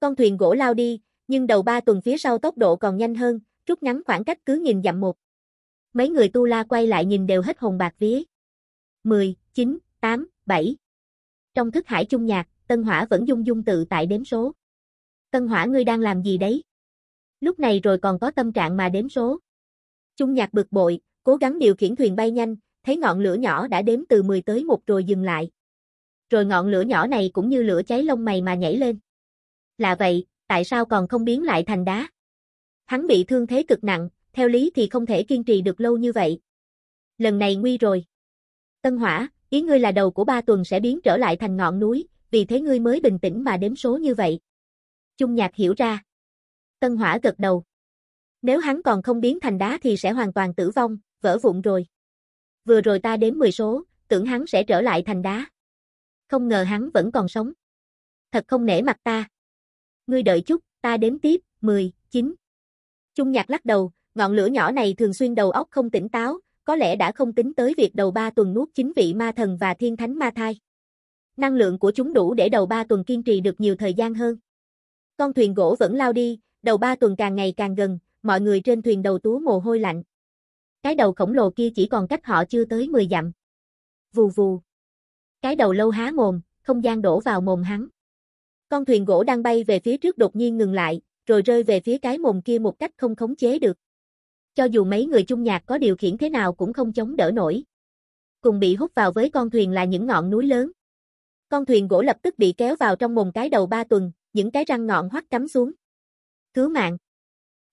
Con thuyền gỗ lao đi, nhưng đầu ba tuần phía sau tốc độ còn nhanh hơn, rút ngắn khoảng cách cứ nhìn dặm một. Mấy người tu la quay lại nhìn đều hết hồn bạc vía. 10, 9, 8, 7. Trong thức hải chung nhạc, Tân Hỏa vẫn dung dung tự tại đếm số. Tân Hỏa ngươi đang làm gì đấy? Lúc này rồi còn có tâm trạng mà đếm số. Chung nhạc bực bội, cố gắng điều khiển thuyền bay nhanh, thấy ngọn lửa nhỏ đã đếm từ 10 tới 1 rồi dừng lại. Rồi ngọn lửa nhỏ này cũng như lửa cháy lông mày mà nhảy lên. Là vậy, tại sao còn không biến lại thành đá? Hắn bị thương thế cực nặng, theo lý thì không thể kiên trì được lâu như vậy. Lần này nguy rồi. Tân Hỏa, ý ngươi là đầu của ba tuần sẽ biến trở lại thành ngọn núi, vì thế ngươi mới bình tĩnh mà đếm số như vậy. trung nhạc hiểu ra. Tân Hỏa gật đầu. Nếu hắn còn không biến thành đá thì sẽ hoàn toàn tử vong, vỡ vụn rồi. Vừa rồi ta đếm 10 số, tưởng hắn sẽ trở lại thành đá. Không ngờ hắn vẫn còn sống. Thật không nể mặt ta ngươi đợi chút, ta đếm tiếp, 10, 9. Trung nhạc lắc đầu, ngọn lửa nhỏ này thường xuyên đầu óc không tỉnh táo, có lẽ đã không tính tới việc đầu ba tuần nuốt chính vị ma thần và thiên thánh ma thai. Năng lượng của chúng đủ để đầu ba tuần kiên trì được nhiều thời gian hơn. Con thuyền gỗ vẫn lao đi, đầu ba tuần càng ngày càng gần, mọi người trên thuyền đầu túa mồ hôi lạnh. Cái đầu khổng lồ kia chỉ còn cách họ chưa tới 10 dặm. Vù vù. Cái đầu lâu há mồm, không gian đổ vào mồm hắn. Con thuyền gỗ đang bay về phía trước đột nhiên ngừng lại, rồi rơi về phía cái mồm kia một cách không khống chế được. Cho dù mấy người chung nhạc có điều khiển thế nào cũng không chống đỡ nổi. Cùng bị hút vào với con thuyền là những ngọn núi lớn. Con thuyền gỗ lập tức bị kéo vào trong mồm cái đầu ba tuần, những cái răng ngọn hoắt cắm xuống. Cứu mạng.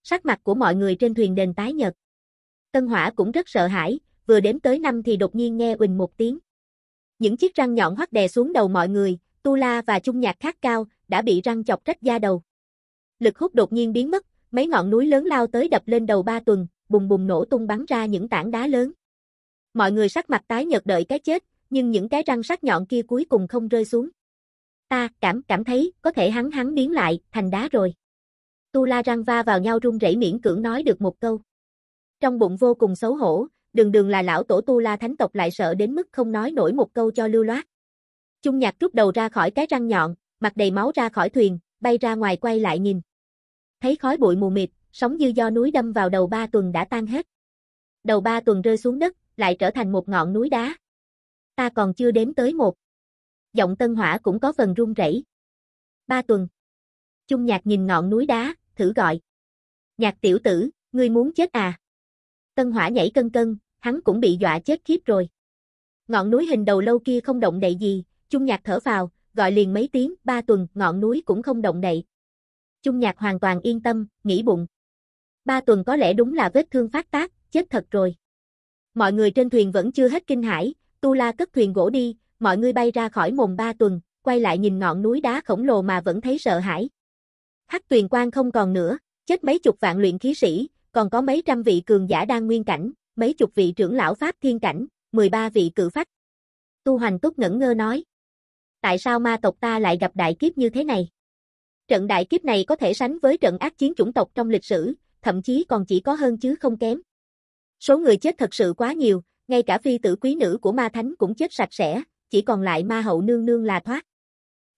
Sắc mặt của mọi người trên thuyền đền tái nhật. Tân hỏa cũng rất sợ hãi, vừa đếm tới năm thì đột nhiên nghe huỳnh một tiếng. Những chiếc răng nhọn hoắt đè xuống đầu mọi người, Tu La và Trung Nhạc khác cao, đã bị răng chọc rách da đầu. Lực hút đột nhiên biến mất, mấy ngọn núi lớn lao tới đập lên đầu ba tuần, bùng bùng nổ tung bắn ra những tảng đá lớn. Mọi người sắc mặt tái nhợt đợi cái chết, nhưng những cái răng sắc nhọn kia cuối cùng không rơi xuống. Ta cảm cảm thấy có thể hắn hắn biến lại thành đá rồi. Tu La răng va vào nhau run rẩy miễn cưỡng nói được một câu. Trong bụng vô cùng xấu hổ, đường đường là lão tổ Tu La thánh tộc lại sợ đến mức không nói nổi một câu cho lưu loát. Trung nhạc rút đầu ra khỏi cái răng nhọn, mặt đầy máu ra khỏi thuyền, bay ra ngoài quay lại nhìn. Thấy khói bụi mù mịt, sóng như do núi đâm vào đầu ba tuần đã tan hết. Đầu ba tuần rơi xuống đất, lại trở thành một ngọn núi đá. Ta còn chưa đếm tới một. Giọng tân hỏa cũng có phần run rẩy. Ba tuần. Trung nhạc nhìn ngọn núi đá, thử gọi. Nhạc tiểu tử, ngươi muốn chết à? Tân hỏa nhảy cân cân, hắn cũng bị dọa chết khiếp rồi. Ngọn núi hình đầu lâu kia không động đậy gì, Chung nhạc thở vào, gọi liền mấy tiếng, ba tuần, ngọn núi cũng không động đậy. Chung nhạc hoàn toàn yên tâm, nghĩ bụng. Ba tuần có lẽ đúng là vết thương phát tác, chết thật rồi. Mọi người trên thuyền vẫn chưa hết kinh hãi, Tu La cất thuyền gỗ đi, mọi người bay ra khỏi mồm ba tuần, quay lại nhìn ngọn núi đá khổng lồ mà vẫn thấy sợ hãi. Hắc tuyền quan không còn nữa, chết mấy chục vạn luyện khí sĩ, còn có mấy trăm vị cường giả đang nguyên cảnh, mấy chục vị trưởng lão pháp thiên cảnh, 13 vị cự phách. Tu hành Túc ngẩn ngơ nói tại sao ma tộc ta lại gặp đại kiếp như thế này? Trận đại kiếp này có thể sánh với trận ác chiến chủng tộc trong lịch sử, thậm chí còn chỉ có hơn chứ không kém. Số người chết thật sự quá nhiều, ngay cả phi tử quý nữ của ma thánh cũng chết sạch sẽ, chỉ còn lại ma hậu nương nương là thoát.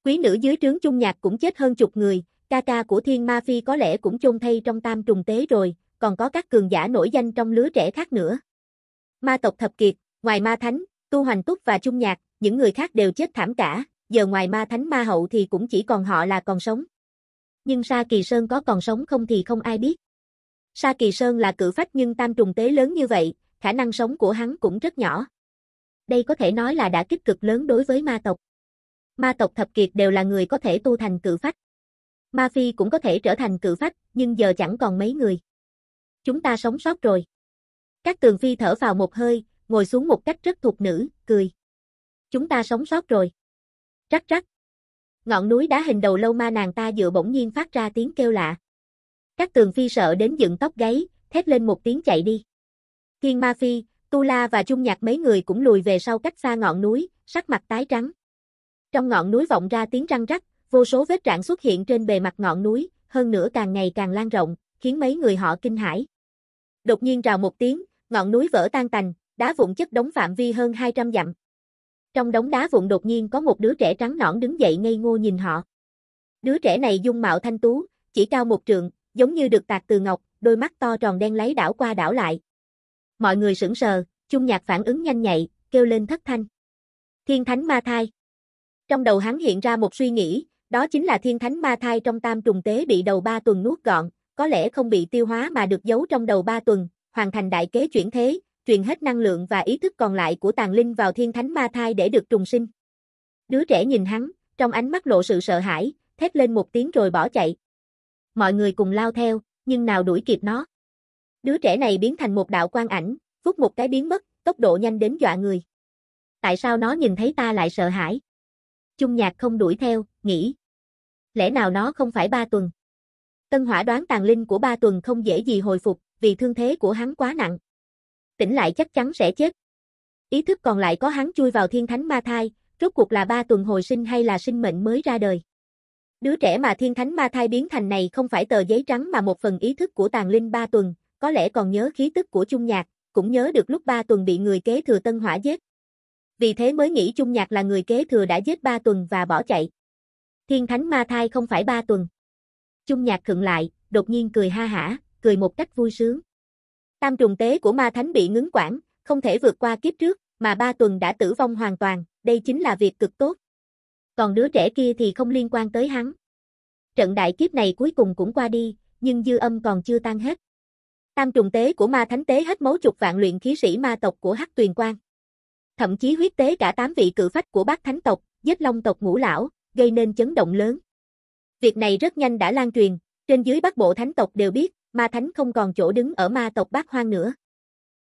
Quý nữ dưới trướng chung nhạc cũng chết hơn chục người, ca ca của thiên ma phi có lẽ cũng chôn thay trong tam trùng tế rồi, còn có các cường giả nổi danh trong lứa trẻ khác nữa. Ma tộc thập kiệt, ngoài ma thánh, tu hoành túc và chung nhạc, những người khác đều chết thảm cả, giờ ngoài ma thánh ma hậu thì cũng chỉ còn họ là còn sống. Nhưng Sa Kỳ Sơn có còn sống không thì không ai biết. Sa Kỳ Sơn là cự phách nhưng tam trùng tế lớn như vậy, khả năng sống của hắn cũng rất nhỏ. Đây có thể nói là đã kích cực lớn đối với ma tộc. Ma tộc thập kiệt đều là người có thể tu thành cự phách. Ma Phi cũng có thể trở thành cự phách, nhưng giờ chẳng còn mấy người. Chúng ta sống sót rồi. Các tường phi thở vào một hơi, ngồi xuống một cách rất thuộc nữ, cười. Chúng ta sống sót rồi. Rắc rắc. Ngọn núi đá hình đầu lâu ma nàng ta dựa bỗng nhiên phát ra tiếng kêu lạ. Các tường phi sợ đến dựng tóc gáy, thét lên một tiếng chạy đi. Thiên ma phi, Tu La và Trung Nhạc mấy người cũng lùi về sau cách xa ngọn núi, sắc mặt tái trắng. Trong ngọn núi vọng ra tiếng răng rắc, vô số vết rạn xuất hiện trên bề mặt ngọn núi, hơn nữa càng ngày càng lan rộng, khiến mấy người họ kinh hãi. Đột nhiên rào một tiếng, ngọn núi vỡ tan tành, đá vụn chất đóng phạm vi hơn 200 dặm. Trong đống đá vụn đột nhiên có một đứa trẻ trắng nõn đứng dậy ngây ngô nhìn họ. Đứa trẻ này dung mạo thanh tú, chỉ cao một trượng, giống như được tạc từ ngọc, đôi mắt to tròn đen lấy đảo qua đảo lại. Mọi người sững sờ, Chung Nhạc phản ứng nhanh nhạy, kêu lên thất thanh. Thiên Thánh Ma Thai. Trong đầu hắn hiện ra một suy nghĩ, đó chính là Thiên Thánh Ma Thai trong tam trùng tế bị đầu ba tuần nuốt gọn, có lẽ không bị tiêu hóa mà được giấu trong đầu ba tuần, hoàn thành đại kế chuyển thế, truyền hết năng lượng và ý thức còn lại của tàn linh vào thiên thánh ma thai để được trùng sinh. Đứa trẻ nhìn hắn, trong ánh mắt lộ sự sợ hãi, thét lên một tiếng rồi bỏ chạy. Mọi người cùng lao theo, nhưng nào đuổi kịp nó. Đứa trẻ này biến thành một đạo quang ảnh, phút một cái biến mất, tốc độ nhanh đến dọa người. Tại sao nó nhìn thấy ta lại sợ hãi? trung nhạc không đuổi theo, nghĩ. Lẽ nào nó không phải ba tuần? Tân hỏa đoán tàn linh của ba tuần không dễ gì hồi phục, vì thương thế của hắn quá nặng tỉnh lại chắc chắn sẽ chết. Ý thức còn lại có hắn chui vào thiên thánh ma thai, rốt cuộc là ba tuần hồi sinh hay là sinh mệnh mới ra đời. Đứa trẻ mà thiên thánh ma thai biến thành này không phải tờ giấy trắng mà một phần ý thức của tàn linh ba tuần, có lẽ còn nhớ khí tức của Trung Nhạc, cũng nhớ được lúc ba tuần bị người kế thừa tân hỏa giết. Vì thế mới nghĩ Trung Nhạc là người kế thừa đã giết ba tuần và bỏ chạy. Thiên thánh ma thai không phải ba tuần. Trung Nhạc khựng lại, đột nhiên cười ha hả, cười một cách vui sướng. Tam trùng tế của ma thánh bị ngứng quản, không thể vượt qua kiếp trước, mà ba tuần đã tử vong hoàn toàn, đây chính là việc cực tốt. Còn đứa trẻ kia thì không liên quan tới hắn. Trận đại kiếp này cuối cùng cũng qua đi, nhưng dư âm còn chưa tan hết. Tam trùng tế của ma thánh tế hết mấu chục vạn luyện khí sĩ ma tộc của Hắc Tuyền Quang. Thậm chí huyết tế cả tám vị cự phách của bác thánh tộc, giết long tộc ngũ lão, gây nên chấn động lớn. Việc này rất nhanh đã lan truyền, trên dưới Bắc Bộ thánh tộc đều biết, ma thánh không còn chỗ đứng ở ma tộc bát hoang nữa.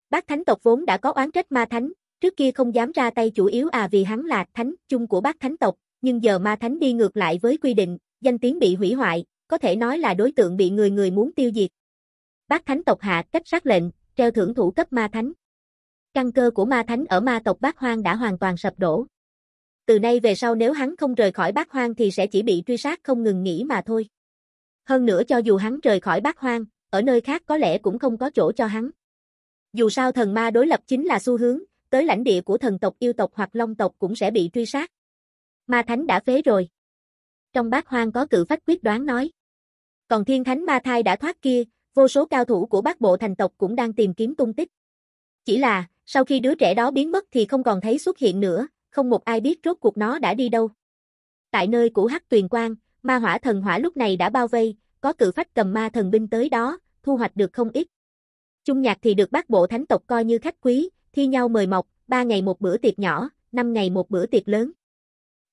Bác thánh tộc vốn đã có oán trách ma thánh, trước kia không dám ra tay chủ yếu à vì hắn là thánh chung của bác thánh tộc, nhưng giờ ma thánh đi ngược lại với quy định, danh tiếng bị hủy hoại, có thể nói là đối tượng bị người người muốn tiêu diệt. Bác thánh tộc hạ cách sát lệnh, treo thưởng thủ cấp ma thánh. Căn cơ của ma thánh ở ma tộc bác hoang đã hoàn toàn sập đổ. Từ nay về sau nếu hắn không rời khỏi bác hoang thì sẽ chỉ bị truy sát không ngừng nghỉ mà thôi. Hơn nữa cho dù hắn rời khỏi bác hoang, ở nơi khác có lẽ cũng không có chỗ cho hắn. Dù sao thần ma đối lập chính là xu hướng, tới lãnh địa của thần tộc yêu tộc hoặc long tộc cũng sẽ bị truy sát. Ma thánh đã phế rồi. Trong bát hoang có cự phách quyết đoán nói. Còn thiên thánh ma thai đã thoát kia, vô số cao thủ của bác bộ thành tộc cũng đang tìm kiếm tung tích. Chỉ là, sau khi đứa trẻ đó biến mất thì không còn thấy xuất hiện nữa, không một ai biết rốt cuộc nó đã đi đâu. Tại nơi của Hắc Tuyền Quang, ma hỏa thần hỏa lúc này đã bao vây, có cự phách cầm ma thần binh tới đó, thu hoạch được không ít. Chung nhạc thì được bác bộ thánh tộc coi như khách quý, thi nhau mời mọc, ba ngày một bữa tiệc nhỏ, năm ngày một bữa tiệc lớn.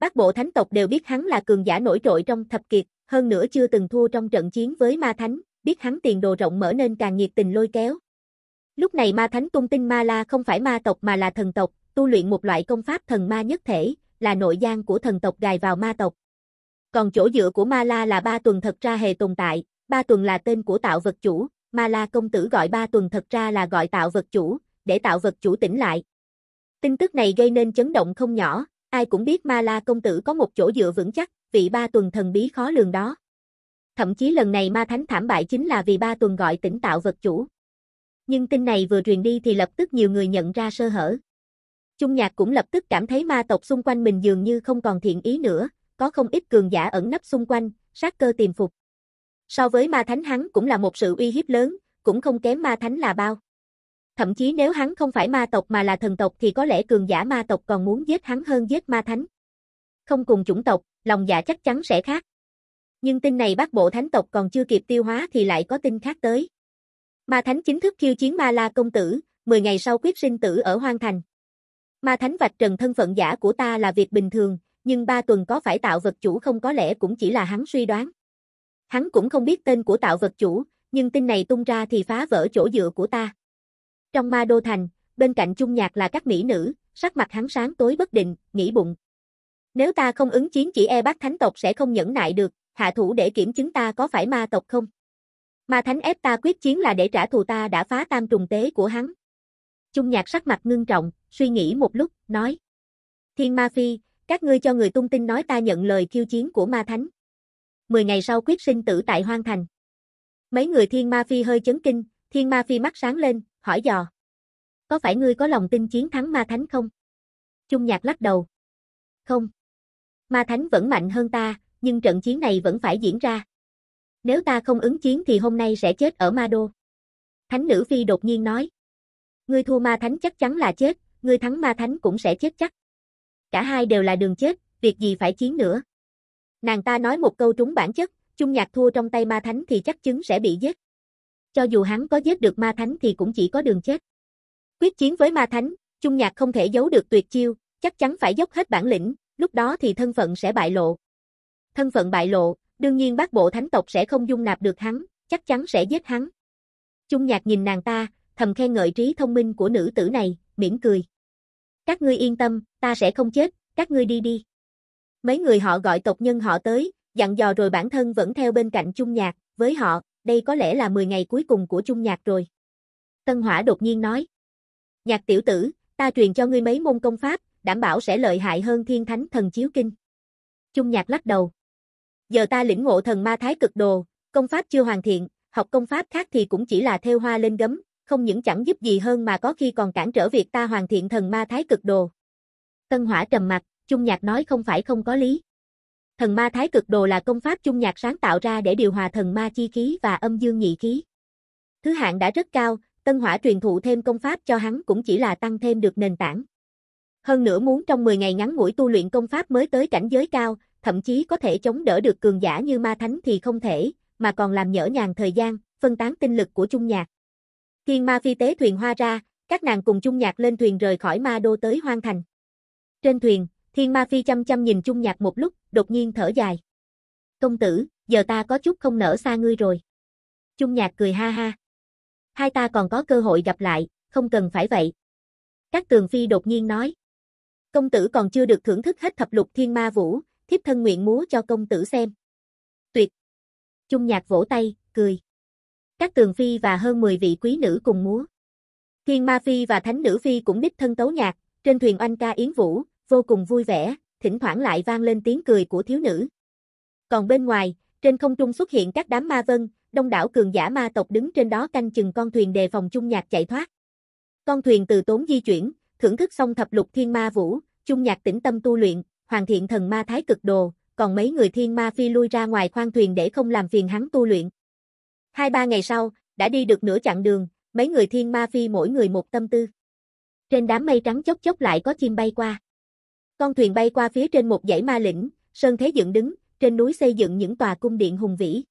Bác bộ thánh tộc đều biết hắn là cường giả nổi trội trong thập kiệt, hơn nữa chưa từng thua trong trận chiến với ma thánh, biết hắn tiền đồ rộng mở nên càng nhiệt tình lôi kéo. Lúc này ma thánh tung tin ma la không phải ma tộc mà là thần tộc, tu luyện một loại công pháp thần ma nhất thể, là nội gian của thần tộc gài vào ma tộc. Còn chỗ dựa của Ma La là ba tuần thật ra hề tồn tại, ba tuần là tên của tạo vật chủ, Ma La công tử gọi ba tuần thật ra là gọi tạo vật chủ, để tạo vật chủ tỉnh lại. Tin tức này gây nên chấn động không nhỏ, ai cũng biết Ma La công tử có một chỗ dựa vững chắc, vị ba tuần thần bí khó lường đó. Thậm chí lần này Ma Thánh thảm bại chính là vì ba tuần gọi tỉnh tạo vật chủ. Nhưng tin này vừa truyền đi thì lập tức nhiều người nhận ra sơ hở. Trung Nhạc cũng lập tức cảm thấy ma tộc xung quanh mình dường như không còn thiện ý nữa, có không ít cường giả ẩn nấp xung quanh, sát cơ tiềm phục. So với ma thánh hắn cũng là một sự uy hiếp lớn, cũng không kém ma thánh là bao. Thậm chí nếu hắn không phải ma tộc mà là thần tộc thì có lẽ cường giả ma tộc còn muốn giết hắn hơn giết ma thánh. Không cùng chủng tộc, lòng dạ chắc chắn sẽ khác. Nhưng tin này bác bộ thánh tộc còn chưa kịp tiêu hóa thì lại có tin khác tới. Ma thánh chính thức khiêu chiến ma la công tử, 10 ngày sau quyết sinh tử ở Hoang Thành. Ma thánh vạch trần thân phận giả của ta là việc bình thường, nhưng ba tuần có phải tạo vật chủ không có lẽ cũng chỉ là hắn suy đoán. Hắn cũng không biết tên của tạo vật chủ, nhưng tin này tung ra thì phá vỡ chỗ dựa của ta. Trong ma đô thành, bên cạnh chung nhạc là các mỹ nữ, sắc mặt hắn sáng tối bất định, nghĩ bụng. Nếu ta không ứng chiến chỉ e bác thánh tộc sẽ không nhẫn nại được, hạ thủ để kiểm chứng ta có phải ma tộc không. Ma thánh ép ta quyết chiến là để trả thù ta đã phá tam trùng tế của hắn. Chung nhạc sắc mặt ngưng trọng, suy nghĩ một lúc, nói. Thiên ma phi, các ngươi cho người tung tin nói ta nhận lời khiêu chiến của ma thánh. Mười ngày sau quyết sinh tử tại Hoang Thành. Mấy người thiên ma phi hơi chấn kinh, thiên ma phi mắt sáng lên, hỏi dò. Có phải ngươi có lòng tin chiến thắng ma thánh không? Trung nhạc lắc đầu. Không. Ma thánh vẫn mạnh hơn ta, nhưng trận chiến này vẫn phải diễn ra. Nếu ta không ứng chiến thì hôm nay sẽ chết ở ma đô. Thánh nữ phi đột nhiên nói. Ngươi thua ma thánh chắc chắn là chết, ngươi thắng ma thánh cũng sẽ chết chắc cả hai đều là đường chết, việc gì phải chiến nữa. Nàng ta nói một câu trúng bản chất, chung nhạc thua trong tay ma thánh thì chắc chắn sẽ bị giết. Cho dù hắn có giết được ma thánh thì cũng chỉ có đường chết. Quyết chiến với ma thánh, chung nhạc không thể giấu được tuyệt chiêu, chắc chắn phải dốc hết bản lĩnh, lúc đó thì thân phận sẽ bại lộ. Thân phận bại lộ, đương nhiên bác bộ thánh tộc sẽ không dung nạp được hắn, chắc chắn sẽ giết hắn. Chung nhạc nhìn nàng ta, thầm khen ngợi trí thông minh của nữ tử này, mỉm cười. Các ngươi yên tâm, ta sẽ không chết, các ngươi đi đi. Mấy người họ gọi tộc nhân họ tới, dặn dò rồi bản thân vẫn theo bên cạnh chung nhạc, với họ, đây có lẽ là 10 ngày cuối cùng của chung nhạc rồi. Tân Hỏa đột nhiên nói. Nhạc tiểu tử, ta truyền cho ngươi mấy môn công pháp, đảm bảo sẽ lợi hại hơn thiên thánh thần chiếu kinh. Chung nhạc lắc đầu. Giờ ta lĩnh ngộ thần ma thái cực đồ, công pháp chưa hoàn thiện, học công pháp khác thì cũng chỉ là theo hoa lên gấm, không những chẳng giúp gì hơn mà có khi còn cản trở việc ta hoàn thiện thần ma thái cực đồ. Tân Hỏa trầm mặt, Trung Nhạc nói không phải không có lý. Thần ma thái cực đồ là công pháp Trung Nhạc sáng tạo ra để điều hòa thần ma chi khí và âm dương nhị khí. Thứ hạng đã rất cao, Tân Hỏa truyền thụ thêm công pháp cho hắn cũng chỉ là tăng thêm được nền tảng. Hơn nữa muốn trong 10 ngày ngắn ngủi tu luyện công pháp mới tới cảnh giới cao, thậm chí có thể chống đỡ được cường giả như ma thánh thì không thể, mà còn làm nhỡ nhàng thời gian, phân tán tinh lực của Trung Nhạc. Thiên ma phi tế thuyền hoa ra, các nàng cùng chung nhạc lên thuyền rời khỏi ma đô tới hoang thành. Trên thuyền, thiên ma phi chăm chăm nhìn chung nhạc một lúc, đột nhiên thở dài. Công tử, giờ ta có chút không nở xa ngươi rồi. Chung nhạc cười ha ha. Hai ta còn có cơ hội gặp lại, không cần phải vậy. Các tường phi đột nhiên nói. Công tử còn chưa được thưởng thức hết thập lục thiên ma vũ, thiếp thân nguyện múa cho công tử xem. Tuyệt. Chung nhạc vỗ tay, cười các tường phi và hơn 10 vị quý nữ cùng múa. Thiên Ma Phi và Thánh Nữ Phi cũng đích thân tấu nhạc, trên thuyền oanh ca yến vũ, vô cùng vui vẻ, thỉnh thoảng lại vang lên tiếng cười của thiếu nữ. Còn bên ngoài, trên không trung xuất hiện các đám ma vân, đông đảo cường giả ma tộc đứng trên đó canh chừng con thuyền đề phòng chung nhạc chạy thoát. Con thuyền từ tốn di chuyển, thưởng thức xong thập lục thiên ma vũ, chung nhạc tĩnh tâm tu luyện, hoàn thiện thần ma thái cực đồ, còn mấy người thiên ma phi lui ra ngoài khoang thuyền để không làm phiền hắn tu luyện. Hai ba ngày sau, đã đi được nửa chặng đường, mấy người thiên ma phi mỗi người một tâm tư. Trên đám mây trắng chốc chốc lại có chim bay qua. Con thuyền bay qua phía trên một dãy ma lĩnh, sơn thế dựng đứng, trên núi xây dựng những tòa cung điện hùng vĩ.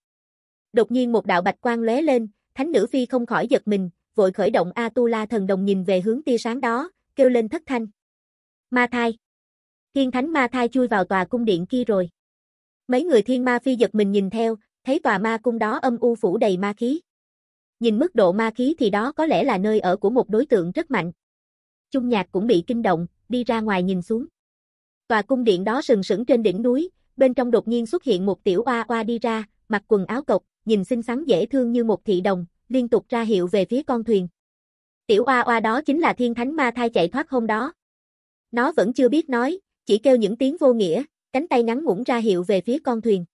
Đột nhiên một đạo bạch quang lóe lên, thánh nữ phi không khỏi giật mình, vội khởi động Atula thần đồng nhìn về hướng tia sáng đó, kêu lên thất thanh. Ma thai. Thiên thánh ma thai chui vào tòa cung điện kia rồi. Mấy người thiên ma phi giật mình nhìn theo, thấy tòa ma cung đó âm u phủ đầy ma khí. Nhìn mức độ ma khí thì đó có lẽ là nơi ở của một đối tượng rất mạnh. Trung nhạc cũng bị kinh động, đi ra ngoài nhìn xuống. Tòa cung điện đó sừng sững trên đỉnh núi, bên trong đột nhiên xuất hiện một tiểu oa oa đi ra, mặc quần áo cộc, nhìn xinh xắn dễ thương như một thị đồng, liên tục ra hiệu về phía con thuyền. Tiểu oa oa đó chính là thiên thánh ma thai chạy thoát hôm đó. Nó vẫn chưa biết nói, chỉ kêu những tiếng vô nghĩa, cánh tay ngắn ngủn ra hiệu về phía con thuyền.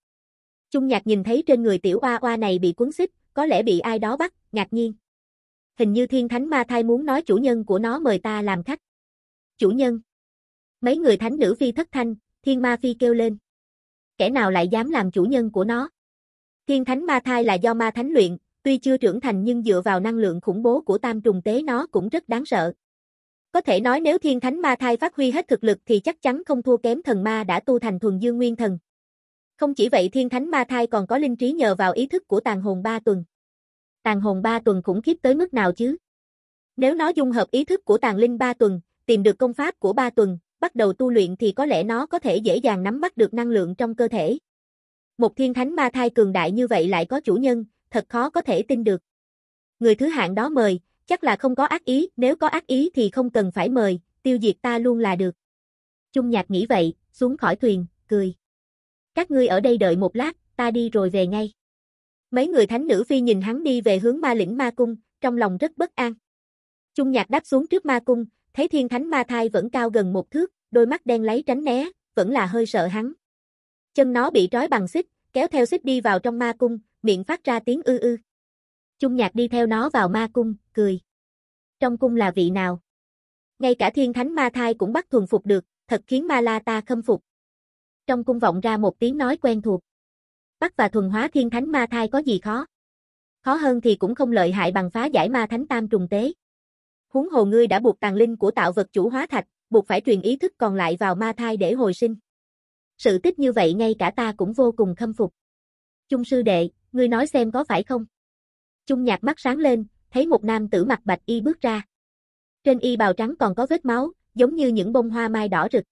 Trung nhạc nhìn thấy trên người tiểu oa oa này bị cuốn xích, có lẽ bị ai đó bắt, ngạc nhiên. Hình như thiên thánh ma thai muốn nói chủ nhân của nó mời ta làm khách. Chủ nhân. Mấy người thánh nữ phi thất thanh, thiên ma phi kêu lên. Kẻ nào lại dám làm chủ nhân của nó? Thiên thánh ma thai là do ma thánh luyện, tuy chưa trưởng thành nhưng dựa vào năng lượng khủng bố của tam trùng tế nó cũng rất đáng sợ. Có thể nói nếu thiên thánh ma thai phát huy hết thực lực thì chắc chắn không thua kém thần ma đã tu thành thuần dương nguyên thần. Không chỉ vậy thiên thánh ma thai còn có linh trí nhờ vào ý thức của tàn hồn ba tuần. Tàn hồn ba tuần khủng khiếp tới mức nào chứ? Nếu nó dung hợp ý thức của tàn linh ba tuần, tìm được công pháp của ba tuần, bắt đầu tu luyện thì có lẽ nó có thể dễ dàng nắm bắt được năng lượng trong cơ thể. Một thiên thánh ma thai cường đại như vậy lại có chủ nhân, thật khó có thể tin được. Người thứ hạng đó mời, chắc là không có ác ý, nếu có ác ý thì không cần phải mời, tiêu diệt ta luôn là được. Trung nhạc nghĩ vậy, xuống khỏi thuyền, cười các ngươi ở đây đợi một lát, ta đi rồi về ngay. Mấy người thánh nữ phi nhìn hắn đi về hướng ma lĩnh ma cung, trong lòng rất bất an. Trung nhạc đáp xuống trước ma cung, thấy thiên thánh ma thai vẫn cao gần một thước, đôi mắt đen lấy tránh né, vẫn là hơi sợ hắn. Chân nó bị trói bằng xích, kéo theo xích đi vào trong ma cung, miệng phát ra tiếng ư ư. Trung nhạc đi theo nó vào ma cung, cười. Trong cung là vị nào? Ngay cả thiên thánh ma thai cũng bắt thuần phục được, thật khiến ma la ta khâm phục trong cung vọng ra một tiếng nói quen thuộc. Bắt và thuần hóa thiên thánh ma thai có gì khó? Khó hơn thì cũng không lợi hại bằng phá giải ma thánh tam trùng tế. Huống hồ ngươi đã buộc tàn linh của tạo vật chủ hóa thạch, buộc phải truyền ý thức còn lại vào ma thai để hồi sinh. Sự tích như vậy ngay cả ta cũng vô cùng khâm phục. Trung sư đệ, ngươi nói xem có phải không? Trung nhạc mắt sáng lên, thấy một nam tử mặt bạch y bước ra. Trên y bào trắng còn có vết máu, giống như những bông hoa mai đỏ rực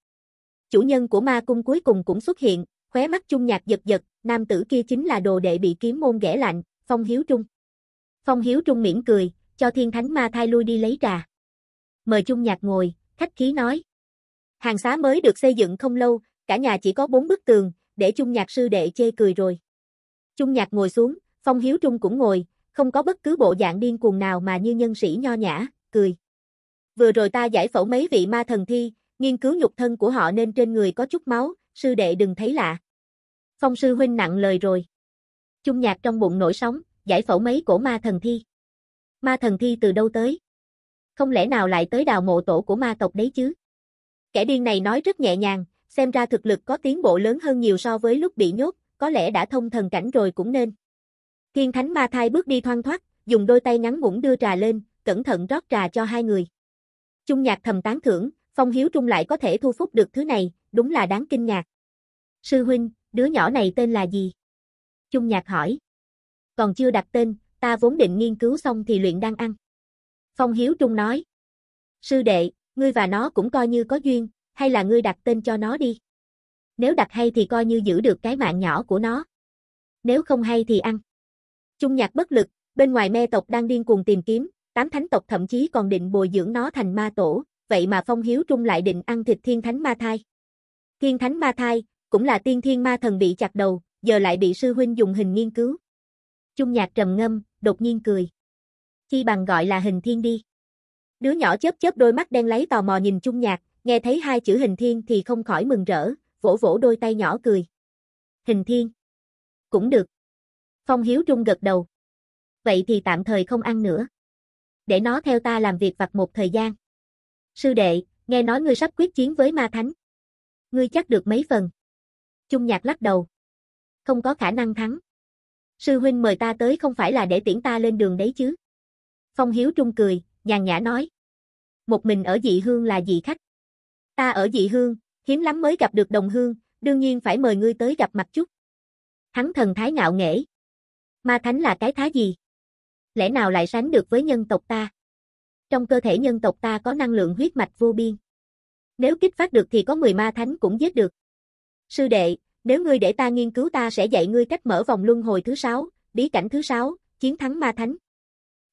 chủ nhân của ma cung cuối cùng cũng xuất hiện, khóe mắt chung nhạc giật giật, nam tử kia chính là đồ đệ bị kiếm môn ghẻ lạnh, Phong Hiếu Trung. Phong Hiếu Trung mỉm cười, cho thiên thánh ma thai lui đi lấy trà. Mời chung nhạc ngồi, khách khí nói. Hàng xá mới được xây dựng không lâu, cả nhà chỉ có bốn bức tường, để chung nhạc sư đệ chê cười rồi. Chung nhạc ngồi xuống, Phong Hiếu Trung cũng ngồi, không có bất cứ bộ dạng điên cuồng nào mà như nhân sĩ nho nhã, cười. Vừa rồi ta giải phẫu mấy vị ma thần thi, nghiên cứu nhục thân của họ nên trên người có chút máu, sư đệ đừng thấy lạ. Phong sư huynh nặng lời rồi. Trung nhạc trong bụng nổi sóng, giải phẫu mấy cổ ma thần thi. Ma thần thi từ đâu tới? Không lẽ nào lại tới đào mộ tổ của ma tộc đấy chứ? Kẻ điên này nói rất nhẹ nhàng, xem ra thực lực có tiến bộ lớn hơn nhiều so với lúc bị nhốt, có lẽ đã thông thần cảnh rồi cũng nên. Thiên thánh ma thai bước đi thoang thoát, dùng đôi tay ngắn ngủn đưa trà lên, cẩn thận rót trà cho hai người. Trung nhạc thầm tán thưởng, Phong Hiếu Trung lại có thể thu phúc được thứ này, đúng là đáng kinh ngạc. Sư huynh, đứa nhỏ này tên là gì? Trung Nhạc hỏi. Còn chưa đặt tên, ta vốn định nghiên cứu xong thì luyện đang ăn. Phong Hiếu Trung nói. Sư đệ, ngươi và nó cũng coi như có duyên, hay là ngươi đặt tên cho nó đi. Nếu đặt hay thì coi như giữ được cái mạng nhỏ của nó. Nếu không hay thì ăn. Trung Nhạc bất lực, bên ngoài me tộc đang điên cuồng tìm kiếm, tám thánh tộc thậm chí còn định bồi dưỡng nó thành ma tổ, vậy mà Phong Hiếu Trung lại định ăn thịt thiên thánh ma thai. Thiên thánh ma thai, cũng là tiên thiên ma thần bị chặt đầu, giờ lại bị sư huynh dùng hình nghiên cứu. Trung nhạc trầm ngâm, đột nhiên cười. Chi bằng gọi là hình thiên đi. Đứa nhỏ chớp chớp đôi mắt đen lấy tò mò nhìn Trung nhạc, nghe thấy hai chữ hình thiên thì không khỏi mừng rỡ, vỗ vỗ đôi tay nhỏ cười. Hình thiên. Cũng được. Phong Hiếu Trung gật đầu. Vậy thì tạm thời không ăn nữa. Để nó theo ta làm việc vặt một thời gian. Sư đệ, nghe nói ngươi sắp quyết chiến với ma thánh. Ngươi chắc được mấy phần. Trung nhạc lắc đầu. Không có khả năng thắng. Sư huynh mời ta tới không phải là để tiễn ta lên đường đấy chứ. Phong Hiếu Trung cười, nhàn nhã nói. Một mình ở dị hương là dị khách. Ta ở dị hương, hiếm lắm mới gặp được đồng hương, đương nhiên phải mời ngươi tới gặp mặt chút. Hắn thần thái ngạo nghễ. Ma thánh là cái thá gì? Lẽ nào lại sánh được với nhân tộc ta? trong cơ thể nhân tộc ta có năng lượng huyết mạch vô biên. Nếu kích phát được thì có 10 ma thánh cũng giết được. Sư đệ, nếu ngươi để ta nghiên cứu ta sẽ dạy ngươi cách mở vòng luân hồi thứ 6, bí cảnh thứ 6, chiến thắng ma thánh.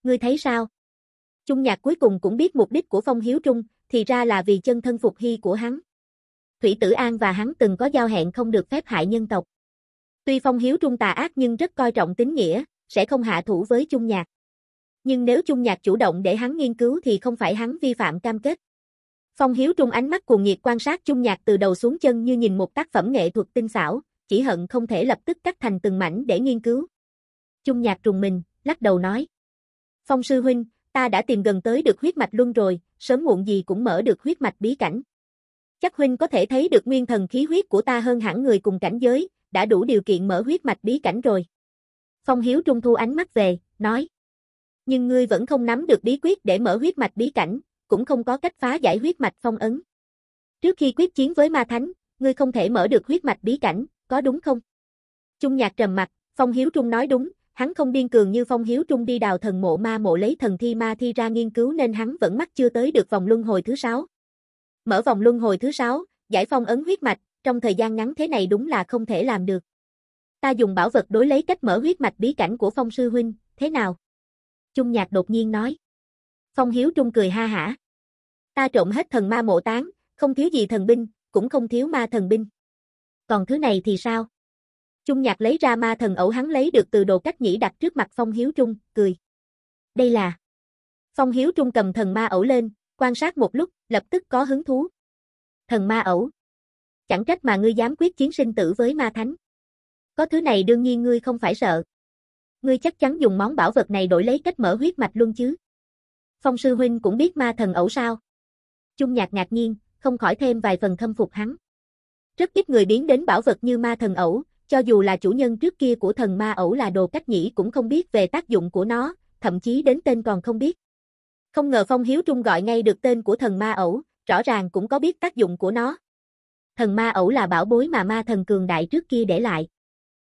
Ngươi thấy sao? Trung nhạc cuối cùng cũng biết mục đích của Phong Hiếu Trung, thì ra là vì chân thân phục hy của hắn. Thủy Tử An và hắn từng có giao hẹn không được phép hại nhân tộc. Tuy Phong Hiếu Trung tà ác nhưng rất coi trọng tín nghĩa, sẽ không hạ thủ với Trung Nhạc nhưng nếu chung nhạc chủ động để hắn nghiên cứu thì không phải hắn vi phạm cam kết. Phong Hiếu Trung ánh mắt cuồng nhiệt quan sát chung nhạc từ đầu xuống chân như nhìn một tác phẩm nghệ thuật tinh xảo, chỉ hận không thể lập tức cắt thành từng mảnh để nghiên cứu. Chung nhạc trùng mình, lắc đầu nói. Phong sư huynh, ta đã tìm gần tới được huyết mạch luân rồi, sớm muộn gì cũng mở được huyết mạch bí cảnh. Chắc huynh có thể thấy được nguyên thần khí huyết của ta hơn hẳn người cùng cảnh giới, đã đủ điều kiện mở huyết mạch bí cảnh rồi. Phong Hiếu Trung thu ánh mắt về, nói nhưng ngươi vẫn không nắm được bí quyết để mở huyết mạch bí cảnh, cũng không có cách phá giải huyết mạch phong ấn. Trước khi quyết chiến với ma thánh, ngươi không thể mở được huyết mạch bí cảnh, có đúng không? Trung nhạc trầm mặt, Phong Hiếu Trung nói đúng, hắn không điên cường như Phong Hiếu Trung đi đào thần mộ ma mộ lấy thần thi ma thi ra nghiên cứu nên hắn vẫn mắc chưa tới được vòng luân hồi thứ sáu. Mở vòng luân hồi thứ sáu, giải phong ấn huyết mạch, trong thời gian ngắn thế này đúng là không thể làm được. Ta dùng bảo vật đối lấy cách mở huyết mạch bí cảnh của Phong Sư Huynh, thế nào? Trung nhạc đột nhiên nói. Phong hiếu trung cười ha hả. Ta trộm hết thần ma mộ tán, không thiếu gì thần binh, cũng không thiếu ma thần binh. Còn thứ này thì sao? Trung nhạc lấy ra ma thần ẩu hắn lấy được từ đồ cách nhĩ đặt trước mặt Phong Hiếu Trung, cười. Đây là... Phong Hiếu Trung cầm thần ma ẩu lên, quan sát một lúc, lập tức có hứng thú. Thần ma ẩu. Chẳng trách mà ngươi dám quyết chiến sinh tử với ma thánh. Có thứ này đương nhiên ngươi không phải sợ. Ngươi chắc chắn dùng món bảo vật này đổi lấy cách mở huyết mạch luôn chứ. Phong sư huynh cũng biết ma thần ẩu sao. Trung nhạc ngạc nhiên, không khỏi thêm vài phần khâm phục hắn. Rất ít người biến đến bảo vật như ma thần ẩu, cho dù là chủ nhân trước kia của thần ma ẩu là đồ cách nhĩ cũng không biết về tác dụng của nó, thậm chí đến tên còn không biết. Không ngờ Phong Hiếu Trung gọi ngay được tên của thần ma ẩu, rõ ràng cũng có biết tác dụng của nó. Thần ma ẩu là bảo bối mà ma thần cường đại trước kia để lại.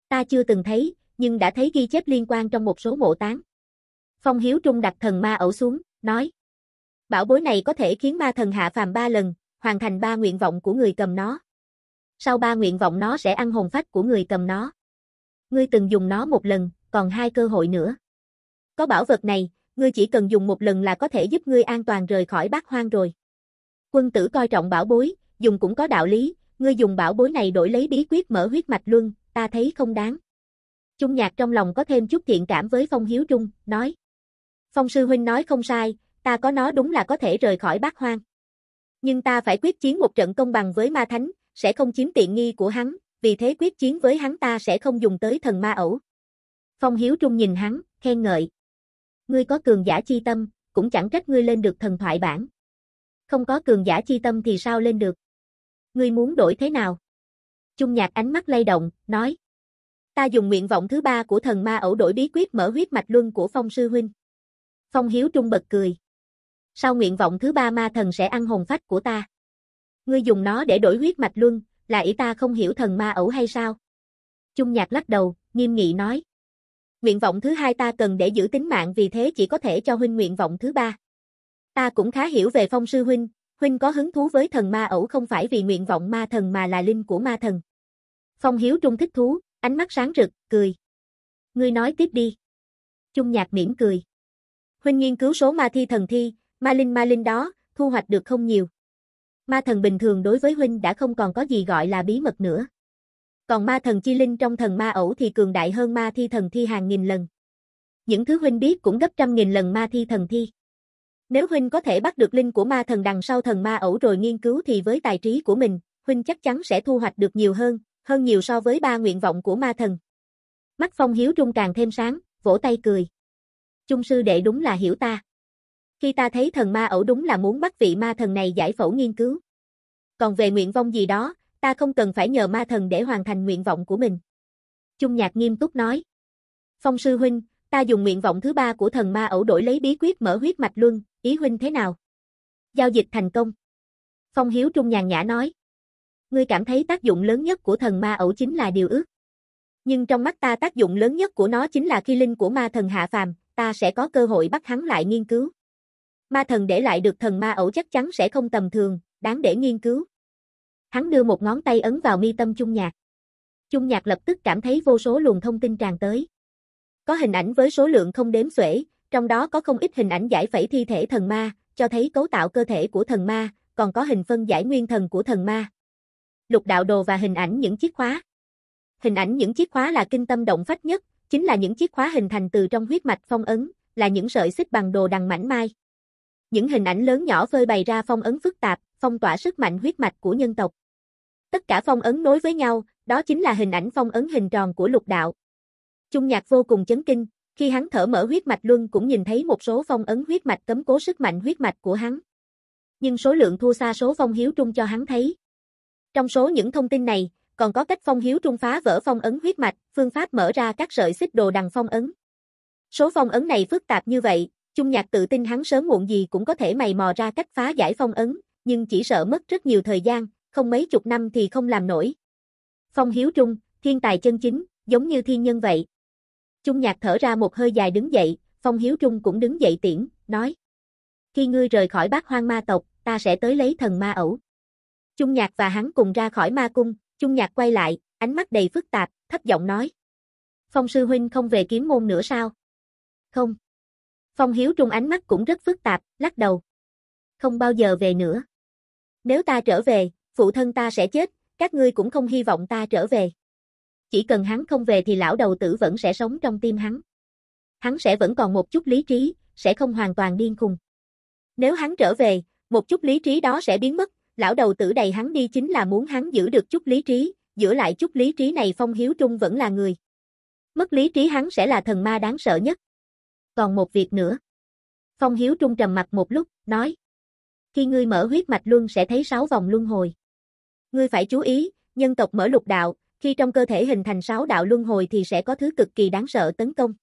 Ta chưa từng thấy, nhưng đã thấy ghi chép liên quan trong một số mộ táng. Phong Hiếu Trung đặt thần ma ẩu xuống, nói. Bảo bối này có thể khiến ma thần hạ phàm ba lần, hoàn thành ba nguyện vọng của người cầm nó. Sau ba nguyện vọng nó sẽ ăn hồn phách của người cầm nó. Ngươi từng dùng nó một lần, còn hai cơ hội nữa. Có bảo vật này, ngươi chỉ cần dùng một lần là có thể giúp ngươi an toàn rời khỏi bát hoang rồi. Quân tử coi trọng bảo bối, dùng cũng có đạo lý, ngươi dùng bảo bối này đổi lấy bí quyết mở huyết mạch luân, ta thấy không đáng. Trung Nhạc trong lòng có thêm chút thiện cảm với Phong Hiếu Trung, nói. Phong Sư Huynh nói không sai, ta có nó đúng là có thể rời khỏi bát hoang. Nhưng ta phải quyết chiến một trận công bằng với ma thánh, sẽ không chiếm tiện nghi của hắn, vì thế quyết chiến với hắn ta sẽ không dùng tới thần ma ẩu. Phong Hiếu Trung nhìn hắn, khen ngợi. Ngươi có cường giả chi tâm, cũng chẳng trách ngươi lên được thần thoại bản. Không có cường giả chi tâm thì sao lên được? Ngươi muốn đổi thế nào? Trung Nhạc ánh mắt lay động, nói. Ta dùng nguyện vọng thứ ba của thần ma ẩu đổi bí quyết mở huyết mạch luân của Phong sư huynh. Phong Hiếu Trung bật cười. Sau nguyện vọng thứ ba ma thần sẽ ăn hồn phách của ta. Ngươi dùng nó để đổi huyết mạch luân, là ý ta không hiểu thần ma ẩu hay sao? Trung Nhạc lắc đầu, nghiêm nghị nói. Nguyện vọng thứ hai ta cần để giữ tính mạng vì thế chỉ có thể cho huynh nguyện vọng thứ ba. Ta cũng khá hiểu về phong sư huynh, huynh có hứng thú với thần ma ẩu không phải vì nguyện vọng ma thần mà là linh của ma thần. Phong Hiếu Trung thích thú, Ánh mắt sáng rực, cười. Ngươi nói tiếp đi. Chung nhạc mỉm cười. Huynh nghiên cứu số ma thi thần thi, ma linh ma linh đó, thu hoạch được không nhiều. Ma thần bình thường đối với huynh đã không còn có gì gọi là bí mật nữa. Còn ma thần chi linh trong thần ma ẩu thì cường đại hơn ma thi thần thi hàng nghìn lần. Những thứ huynh biết cũng gấp trăm nghìn lần ma thi thần thi. Nếu huynh có thể bắt được linh của ma thần đằng sau thần ma ẩu rồi nghiên cứu thì với tài trí của mình, huynh chắc chắn sẽ thu hoạch được nhiều hơn, hơn nhiều so với ba nguyện vọng của ma thần. Mắt Phong Hiếu Trung càng thêm sáng, vỗ tay cười. Trung sư đệ đúng là hiểu ta. Khi ta thấy thần ma ẩu đúng là muốn bắt vị ma thần này giải phẫu nghiên cứu. Còn về nguyện vong gì đó, ta không cần phải nhờ ma thần để hoàn thành nguyện vọng của mình. Trung nhạc nghiêm túc nói. Phong sư huynh, ta dùng nguyện vọng thứ ba của thần ma ẩu đổi lấy bí quyết mở huyết mạch luân, ý huynh thế nào? Giao dịch thành công. Phong hiếu trung nhàn nhã nói. Ngươi cảm thấy tác dụng lớn nhất của thần ma ẩu chính là điều ước. Nhưng trong mắt ta tác dụng lớn nhất của nó chính là khi linh của ma thần hạ phàm, ta sẽ có cơ hội bắt hắn lại nghiên cứu. Ma thần để lại được thần ma ẩu chắc chắn sẽ không tầm thường, đáng để nghiên cứu. Hắn đưa một ngón tay ấn vào mi tâm chung nhạc. Chung nhạc lập tức cảm thấy vô số luồng thông tin tràn tới. Có hình ảnh với số lượng không đếm xuể, trong đó có không ít hình ảnh giải phẫy thi thể thần ma, cho thấy cấu tạo cơ thể của thần ma, còn có hình phân giải nguyên thần của thần ma, lục đạo đồ và hình ảnh những chiếc khóa. Hình ảnh những chiếc khóa là kinh tâm động phách nhất, chính là những chiếc khóa hình thành từ trong huyết mạch phong ấn, là những sợi xích bằng đồ đằng mảnh mai. Những hình ảnh lớn nhỏ phơi bày ra phong ấn phức tạp, phong tỏa sức mạnh huyết mạch của nhân tộc. Tất cả phong ấn nối với nhau, đó chính là hình ảnh phong ấn hình tròn của lục đạo. Trung Nhạc vô cùng chấn kinh, khi hắn thở mở huyết mạch luân cũng nhìn thấy một số phong ấn huyết mạch cấm cố sức mạnh huyết mạch của hắn. Nhưng số lượng thua xa số phong hiếu trung cho hắn thấy, trong số những thông tin này, còn có cách phong hiếu trung phá vỡ phong ấn huyết mạch, phương pháp mở ra các sợi xích đồ đằng phong ấn. Số phong ấn này phức tạp như vậy, Chung Nhạc tự tin hắn sớm muộn gì cũng có thể mày mò ra cách phá giải phong ấn, nhưng chỉ sợ mất rất nhiều thời gian, không mấy chục năm thì không làm nổi. Phong hiếu trung, thiên tài chân chính, giống như thiên nhân vậy. Chung Nhạc thở ra một hơi dài đứng dậy, Phong Hiếu Trung cũng đứng dậy tiễn, nói. Khi ngươi rời khỏi bác hoang ma tộc, ta sẽ tới lấy thần ma ẩu. Trung Nhạc và hắn cùng ra khỏi ma cung, Trung Nhạc quay lại, ánh mắt đầy phức tạp, thấp giọng nói. Phong sư huynh không về kiếm môn nữa sao? Không. Phong Hiếu Trung ánh mắt cũng rất phức tạp, lắc đầu. Không bao giờ về nữa. Nếu ta trở về, phụ thân ta sẽ chết, các ngươi cũng không hy vọng ta trở về. Chỉ cần hắn không về thì lão đầu tử vẫn sẽ sống trong tim hắn. Hắn sẽ vẫn còn một chút lý trí, sẽ không hoàn toàn điên khùng. Nếu hắn trở về, một chút lý trí đó sẽ biến mất, lão đầu tử đầy hắn đi chính là muốn hắn giữ được chút lý trí, giữa lại chút lý trí này Phong Hiếu Trung vẫn là người. Mất lý trí hắn sẽ là thần ma đáng sợ nhất. Còn một việc nữa. Phong Hiếu Trung trầm mặt một lúc, nói. Khi ngươi mở huyết mạch luân sẽ thấy sáu vòng luân hồi. Ngươi phải chú ý, nhân tộc mở lục đạo, khi trong cơ thể hình thành sáu đạo luân hồi thì sẽ có thứ cực kỳ đáng sợ tấn công.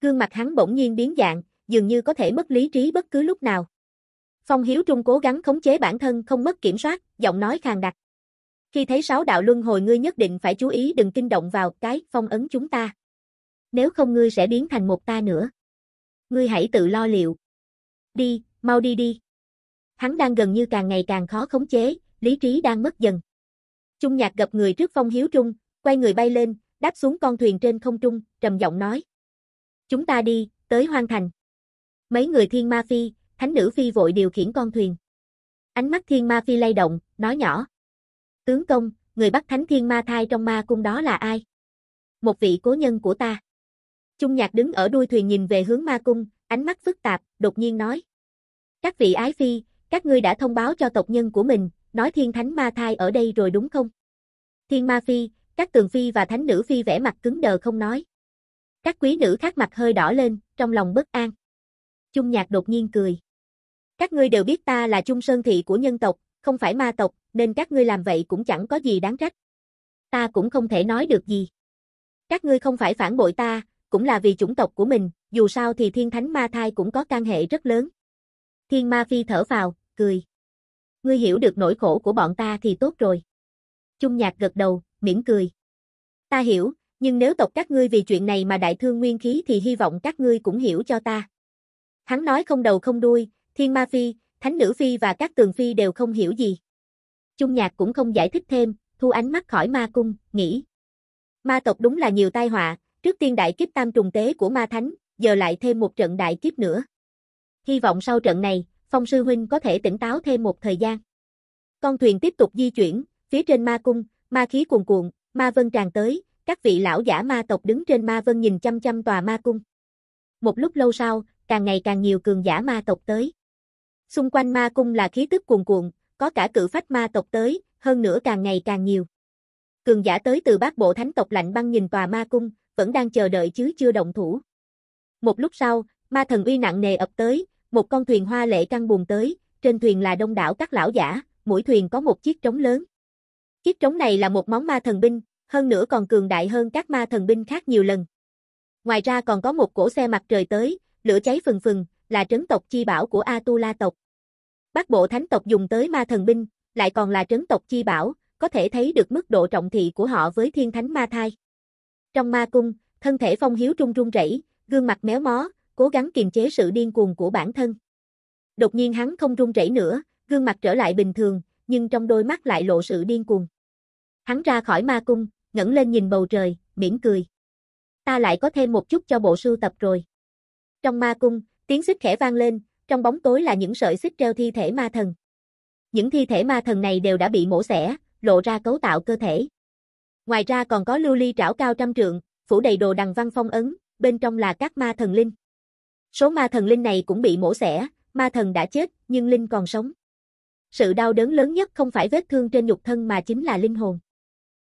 Gương mặt hắn bỗng nhiên biến dạng, dường như có thể mất lý trí bất cứ lúc nào. Phong Hiếu Trung cố gắng khống chế bản thân không mất kiểm soát, giọng nói khàn đặc. Khi thấy sáu đạo luân hồi ngươi nhất định phải chú ý đừng kinh động vào cái phong ấn chúng ta. Nếu không ngươi sẽ biến thành một ta nữa. Ngươi hãy tự lo liệu. Đi, mau đi đi. Hắn đang gần như càng ngày càng khó khống chế, lý trí đang mất dần. Trung nhạc gặp người trước phong hiếu trung, quay người bay lên, đáp xuống con thuyền trên không trung, trầm giọng nói. Chúng ta đi, tới hoang thành. Mấy người thiên ma phi, thánh nữ phi vội điều khiển con thuyền. Ánh mắt thiên ma phi lay động, nói nhỏ. Tướng công, người bắt thánh thiên ma thai trong ma cung đó là ai? Một vị cố nhân của ta. Trung nhạc đứng ở đuôi thuyền nhìn về hướng ma cung, ánh mắt phức tạp, đột nhiên nói. Các vị ái phi, các ngươi đã thông báo cho tộc nhân của mình, nói thiên thánh ma thai ở đây rồi đúng không? Thiên ma phi, các tường phi và thánh nữ phi vẻ mặt cứng đờ không nói. Các quý nữ khác mặt hơi đỏ lên, trong lòng bất an. Trung nhạc đột nhiên cười. Các ngươi đều biết ta là trung sơn thị của nhân tộc, không phải ma tộc, nên các ngươi làm vậy cũng chẳng có gì đáng trách. Ta cũng không thể nói được gì. Các ngươi không phải phản bội ta, cũng là vì chủng tộc của mình, dù sao thì thiên thánh ma thai cũng có can hệ rất lớn. Thiên ma phi thở vào, cười. Ngươi hiểu được nỗi khổ của bọn ta thì tốt rồi. trung nhạc gật đầu, mỉm cười. Ta hiểu, nhưng nếu tộc các ngươi vì chuyện này mà đại thương nguyên khí thì hy vọng các ngươi cũng hiểu cho ta. Hắn nói không đầu không đuôi, Thiên Ma Phi, Thánh Nữ Phi và các tường Phi đều không hiểu gì. trung nhạc cũng không giải thích thêm, thu ánh mắt khỏi ma cung, nghĩ. Ma tộc đúng là nhiều tai họa, trước tiên đại kiếp tam trùng tế của ma thánh, giờ lại thêm một trận đại kiếp nữa. Hy vọng sau trận này, Phong Sư Huynh có thể tỉnh táo thêm một thời gian. Con thuyền tiếp tục di chuyển, phía trên ma cung, ma khí cuồn cuộn, ma vân tràn tới, các vị lão giả ma tộc đứng trên ma vân nhìn chăm chăm tòa ma cung. Một lúc lâu sau, càng ngày càng nhiều cường giả ma tộc tới. Xung quanh ma cung là khí tức cuồn cuộn, có cả cự phách ma tộc tới, hơn nữa càng ngày càng nhiều. Cường giả tới từ bác bộ thánh tộc lạnh băng nhìn tòa ma cung, vẫn đang chờ đợi chứ chưa động thủ. Một lúc sau, ma thần uy nặng nề ập tới, một con thuyền hoa lệ căng buồn tới, trên thuyền là đông đảo các lão giả, mỗi thuyền có một chiếc trống lớn. Chiếc trống này là một món ma thần binh, hơn nữa còn cường đại hơn các ma thần binh khác nhiều lần. Ngoài ra còn có một cổ xe mặt trời tới, lửa cháy phừng phừng, là trấn tộc chi bảo của Atula tộc. Bắc bộ thánh tộc dùng tới ma thần binh, lại còn là trấn tộc chi bảo, có thể thấy được mức độ trọng thị của họ với thiên thánh ma thai. Trong ma cung, thân thể phong hiếu trung run rẩy, gương mặt méo mó, cố gắng kiềm chế sự điên cuồng của bản thân. Đột nhiên hắn không run rẩy nữa, gương mặt trở lại bình thường, nhưng trong đôi mắt lại lộ sự điên cuồng. Hắn ra khỏi ma cung, ngẩng lên nhìn bầu trời, mỉm cười. Ta lại có thêm một chút cho bộ sưu tập rồi. Trong ma cung, Tiếng xích khẽ vang lên, trong bóng tối là những sợi xích treo thi thể ma thần. Những thi thể ma thần này đều đã bị mổ xẻ, lộ ra cấu tạo cơ thể. Ngoài ra còn có lưu ly trảo cao trăm trượng, phủ đầy đồ đằng văn phong ấn, bên trong là các ma thần linh. Số ma thần linh này cũng bị mổ xẻ, ma thần đã chết, nhưng linh còn sống. Sự đau đớn lớn nhất không phải vết thương trên nhục thân mà chính là linh hồn.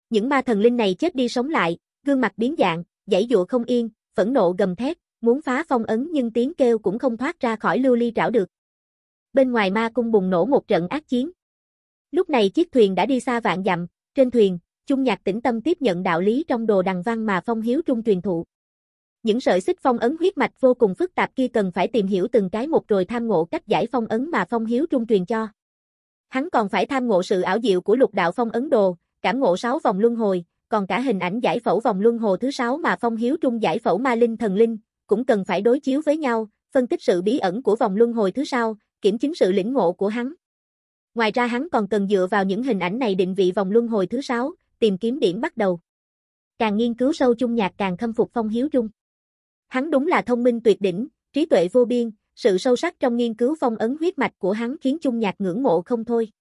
Những ma thần linh này chết đi sống lại, gương mặt biến dạng, dãy dụa không yên, phẫn nộ gầm thét, muốn phá phong ấn nhưng tiếng kêu cũng không thoát ra khỏi lưu ly trảo được. Bên ngoài ma cung bùng nổ một trận ác chiến. Lúc này chiếc thuyền đã đi xa vạn dặm, trên thuyền, Trung Nhạc tĩnh tâm tiếp nhận đạo lý trong đồ đằng văn mà Phong Hiếu Trung truyền thụ. Những sợi xích phong ấn huyết mạch vô cùng phức tạp kia cần phải tìm hiểu từng cái một rồi tham ngộ cách giải phong ấn mà Phong Hiếu Trung truyền cho. Hắn còn phải tham ngộ sự ảo diệu của lục đạo phong ấn đồ, cảm ngộ sáu vòng luân hồi, còn cả hình ảnh giải phẫu vòng luân hồ thứ sáu mà Phong Hiếu Trung giải phẫu ma linh thần linh, cũng cần phải đối chiếu với nhau, phân tích sự bí ẩn của vòng luân hồi thứ sau, kiểm chứng sự lĩnh ngộ của hắn. Ngoài ra hắn còn cần dựa vào những hình ảnh này định vị vòng luân hồi thứ sáu, tìm kiếm điểm bắt đầu. Càng nghiên cứu sâu chung nhạc càng khâm phục Phong Hiếu Dung. Hắn đúng là thông minh tuyệt đỉnh, trí tuệ vô biên, sự sâu sắc trong nghiên cứu phong ấn huyết mạch của hắn khiến chung nhạc ngưỡng mộ không thôi.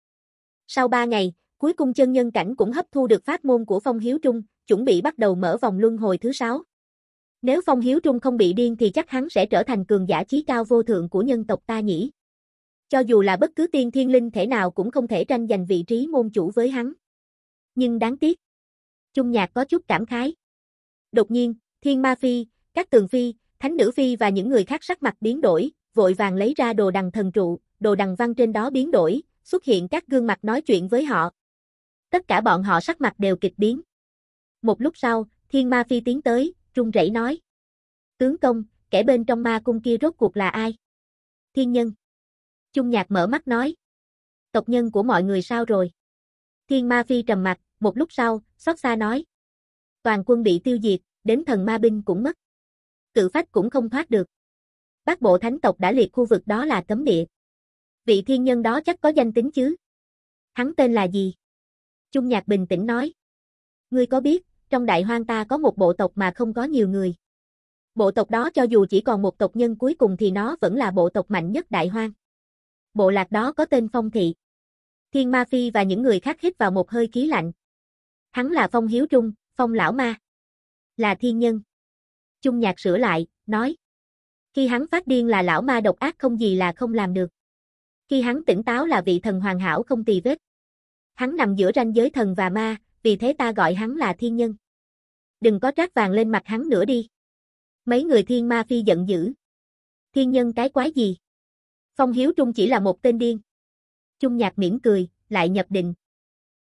Sau ba ngày, cuối cùng chân nhân cảnh cũng hấp thu được pháp môn của Phong Hiếu Trung, chuẩn bị bắt đầu mở vòng luân hồi thứ sáu. Nếu Phong Hiếu Trung không bị điên thì chắc hắn sẽ trở thành cường giả trí cao vô thượng của nhân tộc ta nhỉ. Cho dù là bất cứ tiên thiên linh thể nào cũng không thể tranh giành vị trí môn chủ với hắn. Nhưng đáng tiếc. Trung Nhạc có chút cảm khái. Đột nhiên, Thiên Ma Phi, các tường phi, thánh nữ phi và những người khác sắc mặt biến đổi, vội vàng lấy ra đồ đằng thần trụ, đồ đằng văn trên đó biến đổi, xuất hiện các gương mặt nói chuyện với họ. Tất cả bọn họ sắc mặt đều kịch biến. Một lúc sau, Thiên Ma Phi tiến tới, run rẩy nói. Tướng công, kẻ bên trong ma cung kia rốt cuộc là ai? Thiên nhân. Trung nhạc mở mắt nói. Tộc nhân của mọi người sao rồi? Thiên ma phi trầm mặt, một lúc sau, xót xa nói. Toàn quân bị tiêu diệt, đến thần ma binh cũng mất. Cự phách cũng không thoát được. Bác bộ thánh tộc đã liệt khu vực đó là cấm địa. Vị thiên nhân đó chắc có danh tính chứ? Hắn tên là gì? Trung nhạc bình tĩnh nói. Ngươi có biết, trong đại hoang ta có một bộ tộc mà không có nhiều người. Bộ tộc đó cho dù chỉ còn một tộc nhân cuối cùng thì nó vẫn là bộ tộc mạnh nhất đại hoang. Bộ lạc đó có tên Phong Thị. Thiên Ma Phi và những người khác hít vào một hơi khí lạnh. Hắn là Phong Hiếu Trung, Phong Lão Ma. Là thiên nhân. Trung Nhạc sửa lại, nói. Khi hắn phát điên là lão ma độc ác không gì là không làm được. Khi hắn tỉnh táo là vị thần hoàn hảo không tì vết. Hắn nằm giữa ranh giới thần và ma, vì thế ta gọi hắn là thiên nhân. Đừng có trát vàng lên mặt hắn nữa đi. Mấy người thiên ma phi giận dữ. Thiên nhân cái quái gì? Phong Hiếu Trung chỉ là một tên điên. Trung Nhạc mỉm cười, lại nhập định.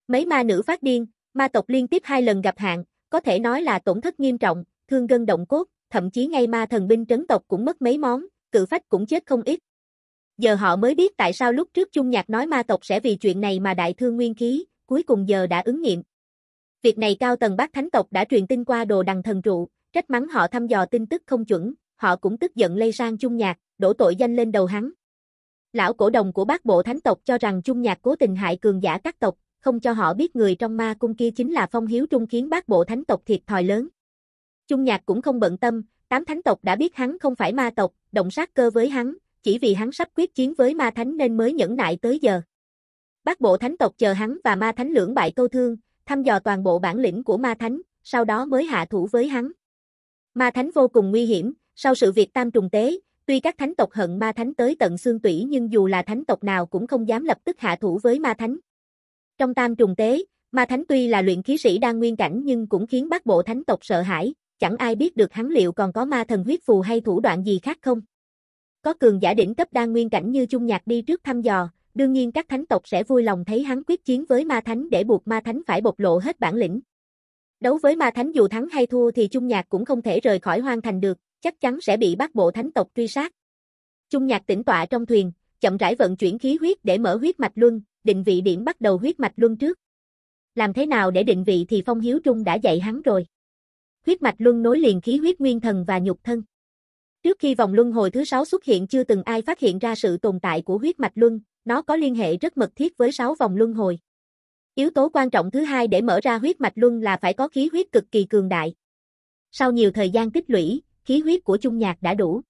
Mấy ma nữ phát điên, ma tộc liên tiếp hai lần gặp hạn, có thể nói là tổn thất nghiêm trọng, thương gân động cốt, thậm chí ngay ma thần binh trấn tộc cũng mất mấy món, cự phách cũng chết không ít. Giờ họ mới biết tại sao lúc trước Trung Nhạc nói ma tộc sẽ vì chuyện này mà đại thương nguyên khí, cuối cùng giờ đã ứng nghiệm. Việc này cao tầng bác thánh tộc đã truyền tin qua đồ đằng thần trụ, trách mắng họ thăm dò tin tức không chuẩn, họ cũng tức giận lây sang chung nhạc, đổ tội danh lên đầu hắn. Lão cổ đồng của bác bộ thánh tộc cho rằng chung nhạc cố tình hại cường giả các tộc, không cho họ biết người trong ma cung kia chính là phong hiếu trung khiến bác bộ thánh tộc thiệt thòi lớn. Chung nhạc cũng không bận tâm, tám thánh tộc đã biết hắn không phải ma tộc, động sát cơ với hắn, chỉ vì hắn sắp quyết chiến với ma thánh nên mới nhẫn nại tới giờ. Bác bộ thánh tộc chờ hắn và ma thánh lưỡng bại câu thương, thăm dò toàn bộ bản lĩnh của ma thánh, sau đó mới hạ thủ với hắn. Ma thánh vô cùng nguy hiểm, sau sự việc tam trùng tế, tuy các thánh tộc hận ma thánh tới tận xương tủy nhưng dù là thánh tộc nào cũng không dám lập tức hạ thủ với ma thánh. Trong tam trùng tế, ma thánh tuy là luyện khí sĩ đang nguyên cảnh nhưng cũng khiến bác bộ thánh tộc sợ hãi, chẳng ai biết được hắn liệu còn có ma thần huyết phù hay thủ đoạn gì khác không. Có cường giả đỉnh cấp đang nguyên cảnh như Trung Nhạc đi trước thăm dò, đương nhiên các thánh tộc sẽ vui lòng thấy hắn quyết chiến với ma thánh để buộc ma thánh phải bộc lộ hết bản lĩnh. Đấu với ma thánh dù thắng hay thua thì Trung Nhạc cũng không thể rời khỏi hoang thành được, chắc chắn sẽ bị bác bộ thánh tộc truy sát. Trung Nhạc tĩnh tọa trong thuyền, chậm rãi vận chuyển khí huyết để mở huyết mạch luân, định vị điểm bắt đầu huyết mạch luân trước. Làm thế nào để định vị thì Phong Hiếu Trung đã dạy hắn rồi. Huyết mạch luân nối liền khí huyết nguyên thần và nhục thân. Trước khi vòng luân hồi thứ sáu xuất hiện chưa từng ai phát hiện ra sự tồn tại của huyết mạch luân, nó có liên hệ rất mật thiết với sáu vòng luân hồi. Yếu tố quan trọng thứ hai để mở ra huyết mạch luân là phải có khí huyết cực kỳ cường đại. Sau nhiều thời gian tích lũy, khí huyết của Trung Nhạc đã đủ.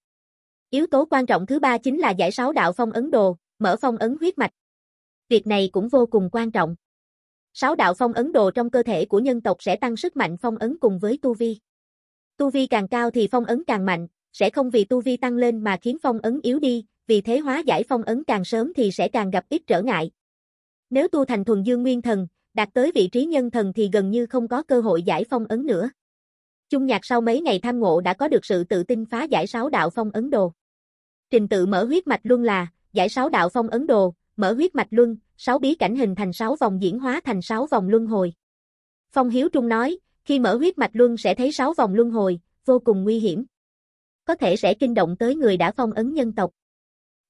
Yếu tố quan trọng thứ ba chính là giải sáu đạo phong ấn đồ, mở phong ấn huyết mạch. Việc này cũng vô cùng quan trọng. Sáu đạo phong ấn đồ trong cơ thể của nhân tộc sẽ tăng sức mạnh phong ấn cùng với tu vi. Tu vi càng cao thì phong ấn càng mạnh, sẽ không vì tu vi tăng lên mà khiến phong ấn yếu đi, vì thế hóa giải phong ấn càng sớm thì sẽ càng gặp ít trở ngại. Nếu tu thành thuần dương nguyên thần, đạt tới vị trí nhân thần thì gần như không có cơ hội giải phong ấn nữa. trung nhạc sau mấy ngày tham ngộ đã có được sự tự tin phá giải sáu đạo phong ấn đồ. Trình tự mở huyết mạch luân là, giải sáu đạo phong ấn đồ, mở huyết mạch luân, sáu bí cảnh hình thành sáu vòng diễn hóa thành sáu vòng luân hồi. Phong Hiếu Trung nói, khi mở huyết mạch luân sẽ thấy sáu vòng luân hồi, vô cùng nguy hiểm. Có thể sẽ kinh động tới người đã phong ấn nhân tộc.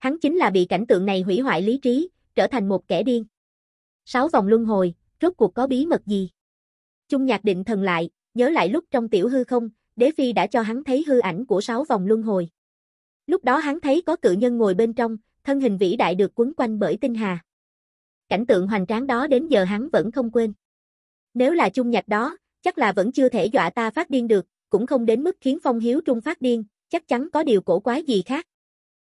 Hắn chính là bị cảnh tượng này hủy hoại lý trí, trở thành một kẻ điên. Sáu vòng luân hồi, rốt cuộc có bí mật gì? trung nhạc định thần lại, nhớ lại lúc trong tiểu hư không, đế phi đã cho hắn thấy hư ảnh của sáu vòng luân hồi. Lúc đó hắn thấy có cự nhân ngồi bên trong, thân hình vĩ đại được quấn quanh bởi tinh hà. Cảnh tượng hoành tráng đó đến giờ hắn vẫn không quên. Nếu là trung nhạc đó, chắc là vẫn chưa thể dọa ta phát điên được, cũng không đến mức khiến Phong Hiếu Trung phát điên, chắc chắn có điều cổ quái gì khác.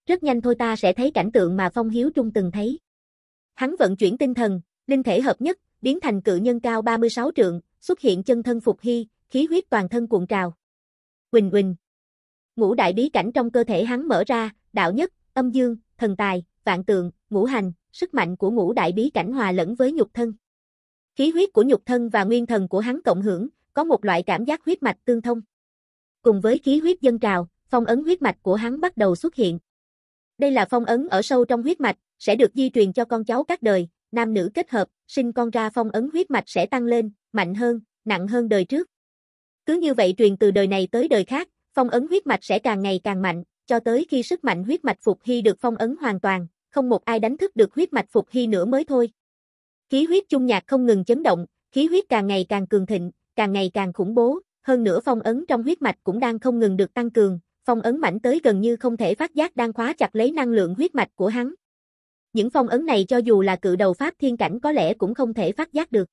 Rất nhanh thôi ta sẽ thấy cảnh tượng mà Phong Hiếu Trung từng thấy. Hắn vận chuyển tinh thần, linh thể hợp nhất, biến thành cự nhân cao 36 trượng, xuất hiện chân thân phục hy, khí huyết toàn thân cuộn trào. Quỳnh quỳnh. Ngũ đại bí cảnh trong cơ thể hắn mở ra, đạo nhất, âm dương, thần tài, vạn tượng, ngũ hành, sức mạnh của ngũ đại bí cảnh hòa lẫn với nhục thân. Khí huyết của nhục thân và nguyên thần của hắn cộng hưởng, có một loại cảm giác huyết mạch tương thông. Cùng với khí huyết dân trào, phong ấn huyết mạch của hắn bắt đầu xuất hiện. Đây là phong ấn ở sâu trong huyết mạch, sẽ được di truyền cho con cháu các đời, nam nữ kết hợp, sinh con ra phong ấn huyết mạch sẽ tăng lên, mạnh hơn, nặng hơn đời trước. Cứ như vậy truyền từ đời này tới đời khác, phong ấn huyết mạch sẽ càng ngày càng mạnh, cho tới khi sức mạnh huyết mạch phục hy được phong ấn hoàn toàn, không một ai đánh thức được huyết mạch phục hy nữa mới thôi. Khí huyết chung nhạc không ngừng chấn động, khí huyết càng ngày càng cường thịnh, càng ngày càng khủng bố, hơn nữa phong ấn trong huyết mạch cũng đang không ngừng được tăng cường, phong ấn mảnh tới gần như không thể phát giác đang khóa chặt lấy năng lượng huyết mạch của hắn. Những phong ấn này cho dù là cự đầu pháp thiên cảnh có lẽ cũng không thể phát giác được.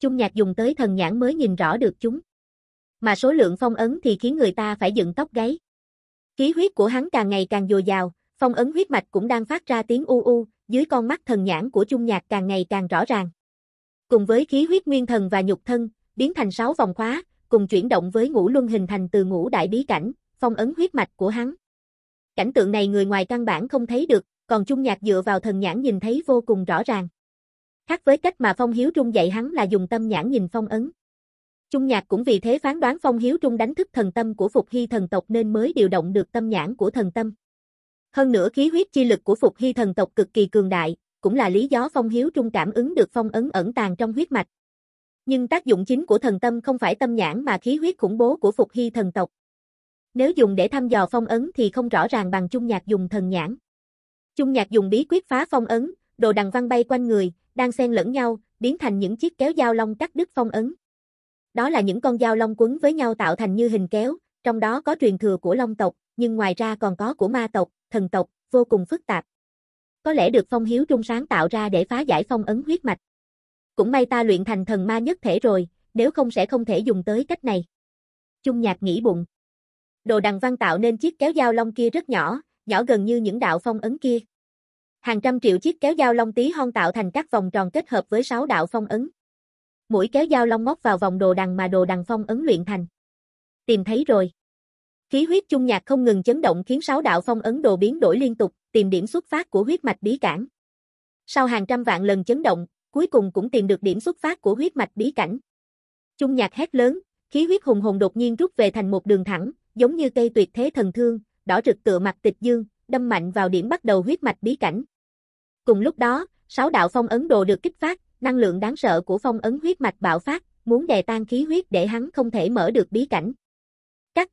trung nhạc dùng tới thần nhãn mới nhìn rõ được chúng. Mà số lượng phong ấn thì khiến người ta phải dựng tóc gáy. Khí huyết của hắn càng ngày càng dồi dào, phong ấn huyết mạch cũng đang phát ra tiếng u u, dưới con mắt thần nhãn của trung nhạc càng ngày càng rõ ràng. Cùng với khí huyết nguyên thần và nhục thân, biến thành sáu vòng khóa, cùng chuyển động với ngũ luân hình thành từ ngũ đại bí cảnh, phong ấn huyết mạch của hắn. Cảnh tượng này người ngoài căn bản không thấy được, còn Trung Nhạc dựa vào thần nhãn nhìn thấy vô cùng rõ ràng. Khác với cách mà Phong Hiếu Trung dạy hắn là dùng tâm nhãn nhìn phong ấn. Trung Nhạc cũng vì thế phán đoán Phong Hiếu Trung đánh thức thần tâm của Phục Hy thần tộc nên mới điều động được tâm nhãn của thần tâm. Hơn nữa khí huyết chi lực của Phục Hy thần tộc cực kỳ cường đại, cũng là lý do Phong Hiếu Trung cảm ứng được phong ấn ẩn tàng trong huyết mạch. Nhưng tác dụng chính của thần tâm không phải tâm nhãn mà khí huyết khủng bố của Phục Hy thần tộc. Nếu dùng để thăm dò phong ấn thì không rõ ràng bằng chung nhạc dùng thần nhãn. Chung nhạc dùng bí quyết phá phong ấn, đồ đằng văn bay quanh người, đang xen lẫn nhau, biến thành những chiếc kéo dao long cắt đứt phong ấn. Đó là những con dao long quấn với nhau tạo thành như hình kéo, trong đó có truyền thừa của long tộc, nhưng ngoài ra còn có của ma tộc, thần tộc, vô cùng phức tạp. Có lẽ được phong hiếu trung sáng tạo ra để phá giải phong ấn huyết mạch. Cũng may ta luyện thành thần ma nhất thể rồi, nếu không sẽ không thể dùng tới cách này. Chung nhạc nghĩ bụng. Đồ đằng văn tạo nên chiếc kéo dao long kia rất nhỏ, nhỏ gần như những đạo phong ấn kia. Hàng trăm triệu chiếc kéo dao long tí hon tạo thành các vòng tròn kết hợp với sáu đạo phong ấn. Mũi kéo dao long móc vào vòng đồ đằng mà đồ đằng phong ấn luyện thành. Tìm thấy rồi. Khí huyết chung nhạc không ngừng chấn động khiến sáu đạo phong ấn đồ biến đổi liên tục, tìm điểm xuất phát của huyết mạch bí cảnh. Sau hàng trăm vạn lần chấn động, cuối cùng cũng tìm được điểm xuất phát của huyết mạch bí cảnh. Chung nhạc hét lớn, khí huyết hùng hồn đột nhiên rút về thành một đường thẳng, giống như cây tuyệt thế thần thương, đỏ rực tựa mặt tịch dương, đâm mạnh vào điểm bắt đầu huyết mạch bí cảnh. Cùng lúc đó, sáu đạo phong ấn đồ được kích phát, năng lượng đáng sợ của phong ấn huyết mạch bạo phát, muốn đè tan khí huyết để hắn không thể mở được bí cảnh. Cắt.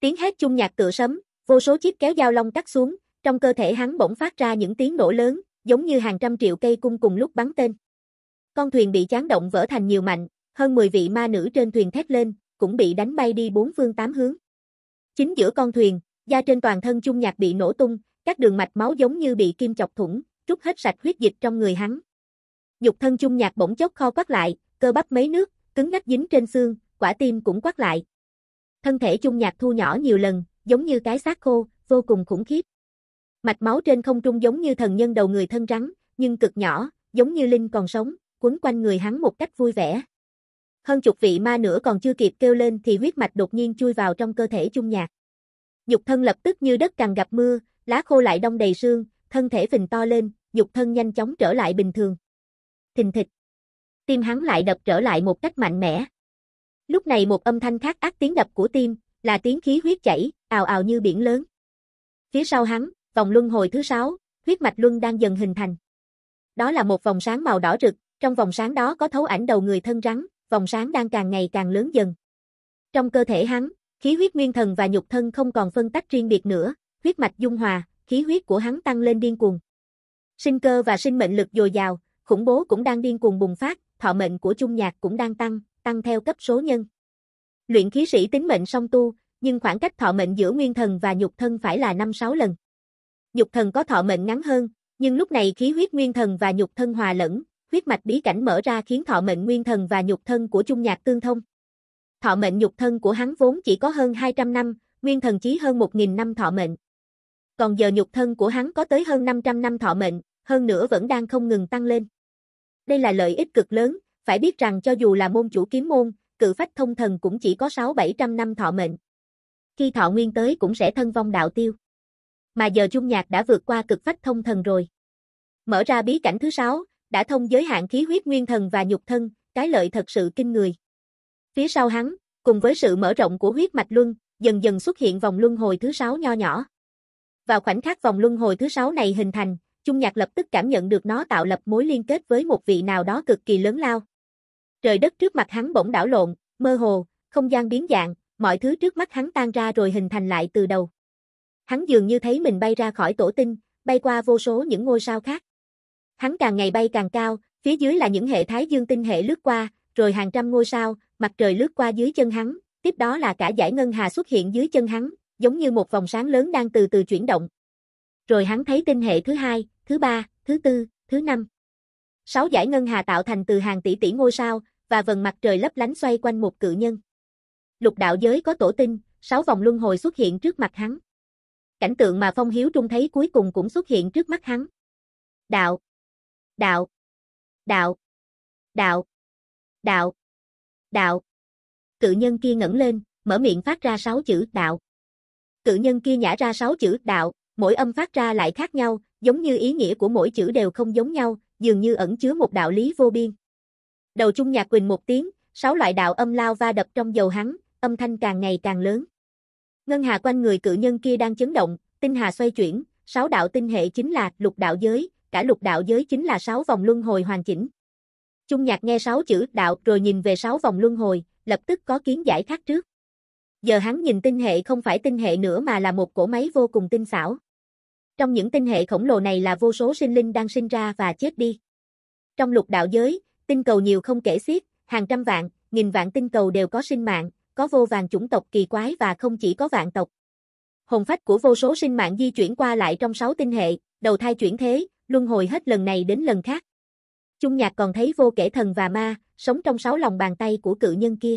Tiếng hét chung nhạc tựa sấm, vô số chiếc kéo dao long cắt xuống, trong cơ thể hắn bỗng phát ra những tiếng nổ lớn, giống như hàng trăm triệu cây cung cùng lúc bắn tên. Con thuyền bị chán động vỡ thành nhiều mảnh hơn 10 vị ma nữ trên thuyền thét lên, cũng bị đánh bay đi bốn phương tám hướng. Chính giữa con thuyền, da trên toàn thân chung nhạc bị nổ tung, các đường mạch máu giống như bị kim chọc thủng, rút hết sạch huyết dịch trong người hắn. Dục thân chung nhạc bỗng chốc kho quắt lại, cơ bắp mấy nước, cứng ngắc dính trên xương, quả tim cũng quắt lại. Thân thể chung nhạc thu nhỏ nhiều lần, giống như cái xác khô, vô cùng khủng khiếp. Mạch máu trên không trung giống như thần nhân đầu người thân rắn, nhưng cực nhỏ, giống như linh còn sống, quấn quanh người hắn một cách vui vẻ hơn chục vị ma nữa còn chưa kịp kêu lên thì huyết mạch đột nhiên chui vào trong cơ thể chung nhạc. Dục thân lập tức như đất càng gặp mưa, lá khô lại đông đầy xương thân thể phình to lên, dục thân nhanh chóng trở lại bình thường. Thình thịch. Tim hắn lại đập trở lại một cách mạnh mẽ. Lúc này một âm thanh khác ác tiếng đập của tim, là tiếng khí huyết chảy, ào ào như biển lớn. Phía sau hắn, vòng luân hồi thứ sáu, huyết mạch luân đang dần hình thành. Đó là một vòng sáng màu đỏ rực, trong vòng sáng đó có thấu ảnh đầu người thân rắn, vòng sáng đang càng ngày càng lớn dần. Trong cơ thể hắn, khí huyết nguyên thần và nhục thân không còn phân tách riêng biệt nữa, huyết mạch dung hòa, khí huyết của hắn tăng lên điên cuồng. Sinh cơ và sinh mệnh lực dồi dào, khủng bố cũng đang điên cuồng bùng phát, thọ mệnh của Trung Nhạc cũng đang tăng, tăng theo cấp số nhân. Luyện khí sĩ tính mệnh song tu, nhưng khoảng cách thọ mệnh giữa nguyên thần và nhục thân phải là 5-6 lần. Nhục thần có thọ mệnh ngắn hơn, nhưng lúc này khí huyết nguyên thần và nhục thân hòa lẫn, huyết mạch bí cảnh mở ra khiến thọ mệnh nguyên thần và nhục thân của trung nhạc tương thông. Thọ mệnh nhục thân của hắn vốn chỉ có hơn 200 năm, nguyên thần chí hơn 1.000 năm thọ mệnh. Còn giờ nhục thân của hắn có tới hơn 500 năm thọ mệnh, hơn nữa vẫn đang không ngừng tăng lên. Đây là lợi ích cực lớn, phải biết rằng cho dù là môn chủ kiếm môn, cự phách thông thần cũng chỉ có 6-700 năm thọ mệnh. Khi thọ nguyên tới cũng sẽ thân vong đạo tiêu. Mà giờ Trung Nhạc đã vượt qua cực phách thông thần rồi. Mở ra bí cảnh thứ 6, đã thông giới hạn khí huyết nguyên thần và nhục thân, cái lợi thật sự kinh người. Phía sau hắn, cùng với sự mở rộng của huyết mạch luân, dần dần xuất hiện vòng luân hồi thứ sáu nho nhỏ. Vào khoảnh khắc vòng luân hồi thứ sáu này hình thành, Trung Nhạc lập tức cảm nhận được nó tạo lập mối liên kết với một vị nào đó cực kỳ lớn lao. Trời đất trước mặt hắn bỗng đảo lộn, mơ hồ, không gian biến dạng, mọi thứ trước mắt hắn tan ra rồi hình thành lại từ đầu. Hắn dường như thấy mình bay ra khỏi tổ tinh, bay qua vô số những ngôi sao khác. Hắn càng ngày bay càng cao, phía dưới là những hệ thái dương tinh hệ lướt qua, rồi hàng trăm ngôi sao, mặt trời lướt qua dưới chân hắn, tiếp đó là cả giải ngân hà xuất hiện dưới chân hắn, giống như một vòng sáng lớn đang từ từ chuyển động. Rồi hắn thấy tinh hệ thứ hai, thứ ba, thứ tư, thứ năm. Sáu giải ngân hà tạo thành từ hàng tỷ tỷ ngôi sao, và vần mặt trời lấp lánh xoay quanh một cự nhân. Lục đạo giới có tổ tinh, sáu vòng luân hồi xuất hiện trước mặt hắn. Cảnh tượng mà Phong Hiếu Trung thấy cuối cùng cũng xuất hiện trước mắt hắn. Đạo đạo, đạo, đạo, đạo, đạo. Cự nhân kia ngẩng lên, mở miệng phát ra sáu chữ đạo. Cự nhân kia nhả ra sáu chữ đạo, mỗi âm phát ra lại khác nhau, giống như ý nghĩa của mỗi chữ đều không giống nhau, dường như ẩn chứa một đạo lý vô biên. Đầu Trung Nhạc Quỳnh một tiếng, sáu loại đạo âm lao va đập trong dầu hắn, âm thanh càng ngày càng lớn. Ngân hà quanh người cự nhân kia đang chấn động, tinh hà xoay chuyển, sáu đạo tinh hệ chính là lục đạo giới, cả lục đạo giới chính là sáu vòng luân hồi hoàn chỉnh. Trung Nhạc nghe sáu chữ đạo rồi nhìn về sáu vòng luân hồi, lập tức có kiến giải khác trước. Giờ hắn nhìn tinh hệ không phải tinh hệ nữa mà là một cổ máy vô cùng tinh xảo. Trong những tinh hệ khổng lồ này là vô số sinh linh đang sinh ra và chết đi. Trong lục đạo giới, tinh cầu nhiều không kể xiết, hàng trăm vạn, nghìn vạn tinh cầu đều có sinh mạng, có vô vàng chủng tộc kỳ quái và không chỉ có vạn tộc. Hồn phách của vô số sinh mạng di chuyển qua lại trong sáu tinh hệ, đầu thai chuyển thế, luân hồi hết lần này đến lần khác. Chung nhạc còn thấy vô kể thần và ma, sống trong sáu lòng bàn tay của cự nhân kia.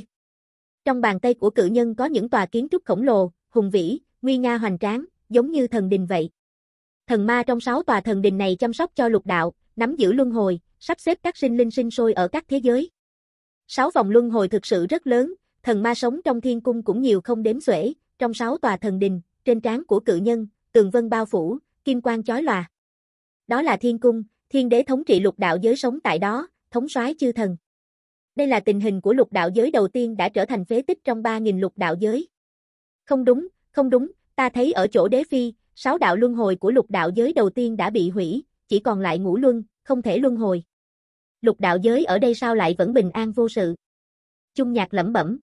Trong bàn tay của cự nhân có những tòa kiến trúc khổng lồ, hùng vĩ, nguy nga hoành tráng, giống như thần đình vậy. Thần ma trong sáu tòa thần đình này chăm sóc cho lục đạo, nắm giữ luân hồi, sắp xếp các sinh linh sinh sôi ở các thế giới. Sáu vòng luân hồi thực sự rất lớn, thần ma sống trong thiên cung cũng nhiều không đếm xuể, trong sáu tòa thần đình, trên trán của cự nhân, tường vân bao phủ, kim quang chói lòa. Đó là thiên cung, thiên đế thống trị lục đạo giới sống tại đó, thống soái chư thần. Đây là tình hình của lục đạo giới đầu tiên đã trở thành phế tích trong 3.000 lục đạo giới. Không đúng, không đúng, ta thấy ở chỗ đế phi, sáu đạo luân hồi của lục đạo giới đầu tiên đã bị hủy, chỉ còn lại ngũ luân, không thể luân hồi. Lục đạo giới ở đây sao lại vẫn bình an vô sự? trung nhạc lẩm bẩm.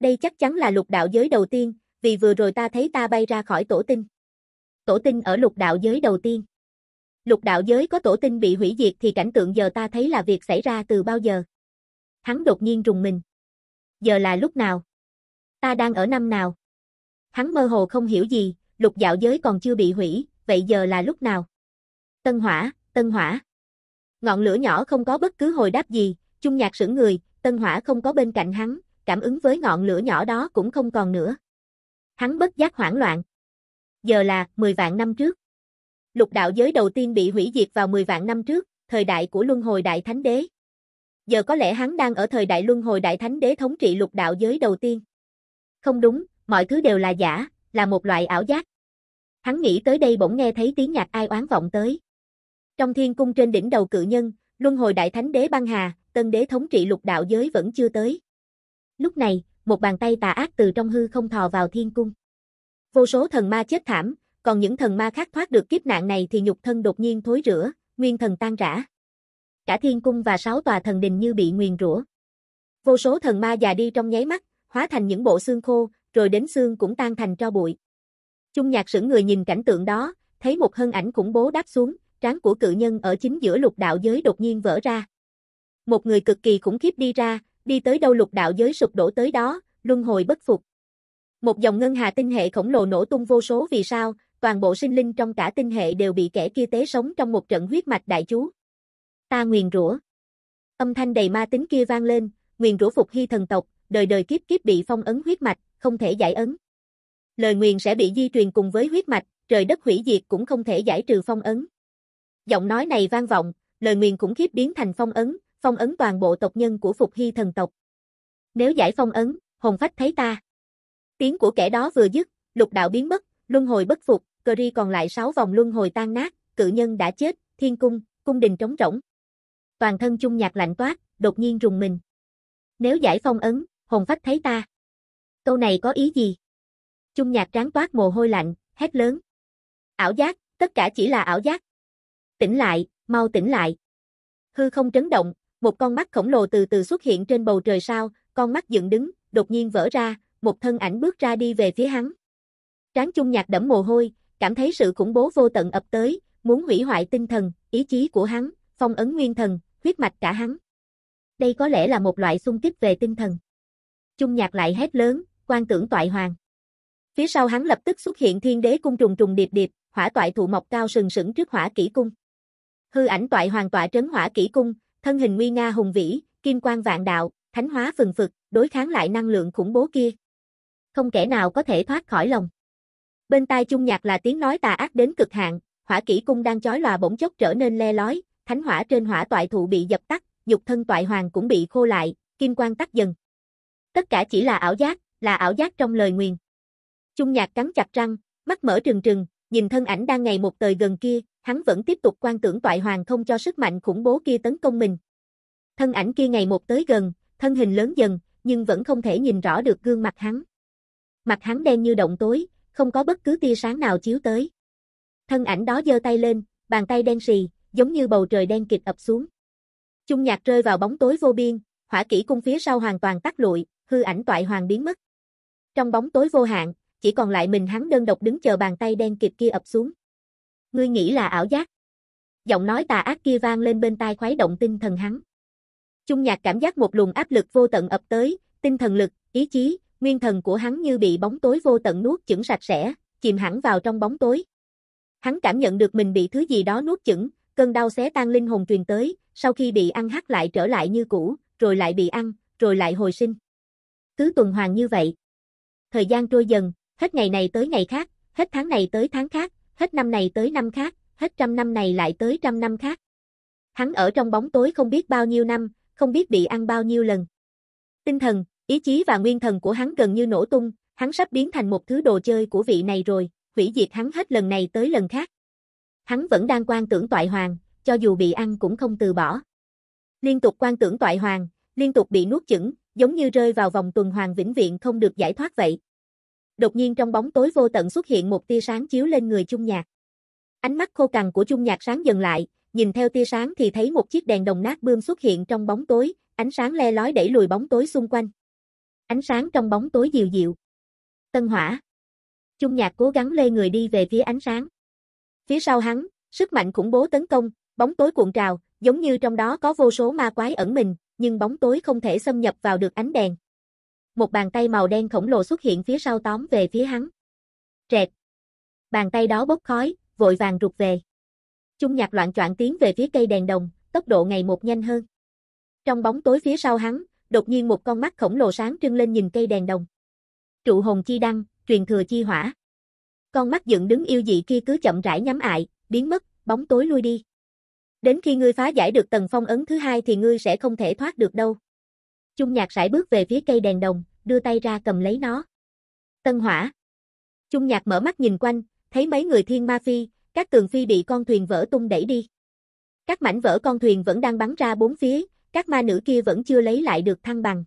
Đây chắc chắn là lục đạo giới đầu tiên, vì vừa rồi ta thấy ta bay ra khỏi tổ tinh. Tổ tinh ở lục đạo giới đầu tiên lục đạo giới có tổ tinh bị hủy diệt thì cảnh tượng giờ ta thấy là việc xảy ra từ bao giờ. Hắn đột nhiên rùng mình. Giờ là lúc nào? Ta đang ở năm nào? Hắn mơ hồ không hiểu gì, lục đạo giới còn chưa bị hủy, vậy giờ là lúc nào? Tân hỏa, tân hỏa. Ngọn lửa nhỏ không có bất cứ hồi đáp gì, chung nhạc sững người, tân hỏa không có bên cạnh hắn, cảm ứng với ngọn lửa nhỏ đó cũng không còn nữa. Hắn bất giác hoảng loạn. Giờ là 10 vạn năm trước. Lục đạo giới đầu tiên bị hủy diệt vào 10 vạn năm trước, thời đại của Luân Hồi Đại Thánh Đế. Giờ có lẽ hắn đang ở thời đại Luân Hồi Đại Thánh Đế thống trị lục đạo giới đầu tiên. Không đúng, mọi thứ đều là giả, là một loại ảo giác. Hắn nghĩ tới đây bỗng nghe thấy tiếng nhạc ai oán vọng tới. Trong thiên cung trên đỉnh đầu cự nhân, Luân Hồi Đại Thánh Đế băng hà, tân đế thống trị lục đạo giới vẫn chưa tới. Lúc này, một bàn tay tà ác từ trong hư không thò vào thiên cung. Vô số thần ma chết thảm, còn những thần ma khác thoát được kiếp nạn này thì nhục thân đột nhiên thối rửa, nguyên thần tan rã. Cả thiên cung và sáu tòa thần đình như bị nguyền rủa. Vô số thần ma già đi trong nháy mắt, hóa thành những bộ xương khô, rồi đến xương cũng tan thành tro bụi. Chung nhạc sững người nhìn cảnh tượng đó, thấy một hân ảnh khủng bố đáp xuống, trán của cự nhân ở chính giữa lục đạo giới đột nhiên vỡ ra. Một người cực kỳ khủng khiếp đi ra, đi tới đâu lục đạo giới sụp đổ tới đó, luân hồi bất phục. Một dòng ngân hà tinh hệ khổng lồ nổ tung vô số vì sao, toàn bộ sinh linh trong cả tinh hệ đều bị kẻ kia tế sống trong một trận huyết mạch đại chú. Ta nguyền rủa. Âm thanh đầy ma tính kia vang lên, nguyền rủa phục hy thần tộc, đời đời kiếp kiếp bị phong ấn huyết mạch, không thể giải ấn. Lời nguyền sẽ bị di truyền cùng với huyết mạch, trời đất hủy diệt cũng không thể giải trừ phong ấn. Giọng nói này vang vọng, lời nguyền cũng khiếp biến thành phong ấn, phong ấn toàn bộ tộc nhân của Phục Hy thần tộc. Nếu giải phong ấn, hồn phách thấy ta. Tiếng của kẻ đó vừa dứt, lục đạo biến mất, luân hồi bất phục, Curry còn lại 6 vòng luân hồi tan nát, cự nhân đã chết, thiên cung, cung đình trống rỗng. Toàn thân chung nhạc lạnh toát, đột nhiên rùng mình. Nếu giải phong ấn, hồn phách thấy ta. Câu này có ý gì? Chung nhạc tráng toát mồ hôi lạnh, hét lớn. Ảo giác, tất cả chỉ là ảo giác. Tỉnh lại, mau tỉnh lại. Hư không trấn động, một con mắt khổng lồ từ từ xuất hiện trên bầu trời sao, con mắt dựng đứng, đột nhiên vỡ ra, một thân ảnh bước ra đi về phía hắn. Tráng chung nhạc đẫm mồ hôi, cảm thấy sự khủng bố vô tận ập tới, muốn hủy hoại tinh thần, ý chí của hắn, phong ấn nguyên thần, huyết mạch cả hắn. Đây có lẽ là một loại xung kích về tinh thần. Trung nhạc lại hét lớn, quan tưởng toại hoàng. Phía sau hắn lập tức xuất hiện thiên đế cung trùng trùng điệp điệp, hỏa toại thụ mọc cao sừng sững trước hỏa kỷ cung. Hư ảnh toại hoàng tọa trấn hỏa kỷ cung, thân hình nguy nga hùng vĩ, kim quang vạn đạo, thánh hóa phừng phực, đối kháng lại năng lượng khủng bố kia. Không kẻ nào có thể thoát khỏi lòng. Bên tai chung nhạc là tiếng nói tà ác đến cực hạn, hỏa kỹ cung đang chói lòa bỗng chốc trở nên le lói, thánh hỏa trên hỏa toại thụ bị dập tắt, dục thân toại hoàng cũng bị khô lại, kim quang tắt dần. Tất cả chỉ là ảo giác, là ảo giác trong lời nguyền. Chung nhạc cắn chặt răng, mắt mở trừng trừng, nhìn thân ảnh đang ngày một tời gần kia, hắn vẫn tiếp tục quan tưởng toại hoàng không cho sức mạnh khủng bố kia tấn công mình. Thân ảnh kia ngày một tới gần, thân hình lớn dần, nhưng vẫn không thể nhìn rõ được gương mặt hắn. Mặt hắn đen như động tối, không có bất cứ tia sáng nào chiếu tới. Thân ảnh đó giơ tay lên, bàn tay đen sì, giống như bầu trời đen kịch ập xuống. trung nhạc rơi vào bóng tối vô biên, hỏa kỹ cung phía sau hoàn toàn tắt lụi, hư ảnh toại hoàng biến mất. Trong bóng tối vô hạn, chỉ còn lại mình hắn đơn độc đứng chờ bàn tay đen kịp kia ập xuống. Ngươi nghĩ là ảo giác. Giọng nói tà ác kia vang lên bên tai khoái động tinh thần hắn. trung nhạc cảm giác một luồng áp lực vô tận ập tới, tinh thần lực, ý chí, nguyên thần của hắn như bị bóng tối vô tận nuốt chửng sạch sẽ, chìm hẳn vào trong bóng tối. Hắn cảm nhận được mình bị thứ gì đó nuốt chửng, cơn đau xé tan linh hồn truyền tới, sau khi bị ăn hắt lại trở lại như cũ, rồi lại bị ăn, rồi lại hồi sinh. Cứ tuần hoàn như vậy. Thời gian trôi dần, hết ngày này tới ngày khác, hết tháng này tới tháng khác, hết năm này tới năm khác, hết trăm năm này lại tới trăm năm khác. Hắn ở trong bóng tối không biết bao nhiêu năm, không biết bị ăn bao nhiêu lần. Tinh thần, Ý chí và nguyên thần của hắn gần như nổ tung, hắn sắp biến thành một thứ đồ chơi của vị này rồi, hủy diệt hắn hết lần này tới lần khác. Hắn vẫn đang quan tưởng toại hoàng, cho dù bị ăn cũng không từ bỏ. Liên tục quan tưởng toại hoàng, liên tục bị nuốt chửng, giống như rơi vào vòng tuần hoàng vĩnh viễn không được giải thoát vậy. Đột nhiên trong bóng tối vô tận xuất hiện một tia sáng chiếu lên người Chung Nhạc. Ánh mắt khô cằn của Chung Nhạc sáng dần lại, nhìn theo tia sáng thì thấy một chiếc đèn đồng nát bươm xuất hiện trong bóng tối, ánh sáng le lói đẩy lùi bóng tối xung quanh. Ánh sáng trong bóng tối dịu dịu. Tân hỏa. Chung nhạc cố gắng lê người đi về phía ánh sáng. Phía sau hắn, sức mạnh khủng bố tấn công, bóng tối cuộn trào, giống như trong đó có vô số ma quái ẩn mình, nhưng bóng tối không thể xâm nhập vào được ánh đèn. Một bàn tay màu đen khổng lồ xuất hiện phía sau tóm về phía hắn. Trẹt. Bàn tay đó bốc khói, vội vàng rụt về. Chung nhạc loạn choạng tiến về phía cây đèn đồng, tốc độ ngày một nhanh hơn. Trong bóng tối phía sau hắn, đột nhiên một con mắt khổng lồ sáng trưng lên nhìn cây đèn đồng. Trụ hồn chi đăng, truyền thừa chi hỏa. Con mắt dựng đứng yêu dị kia cứ chậm rãi nhắm lại, biến mất, bóng tối lui đi. Đến khi ngươi phá giải được tầng phong ấn thứ hai thì ngươi sẽ không thể thoát được đâu. Trung nhạc sải bước về phía cây đèn đồng, đưa tay ra cầm lấy nó. Tân hỏa. Trung nhạc mở mắt nhìn quanh, thấy mấy người thiên ma phi, các tường phi bị con thuyền vỡ tung đẩy đi. Các mảnh vỡ con thuyền vẫn đang bắn ra bốn phía, các ma nữ kia vẫn chưa lấy lại được thăng bằng.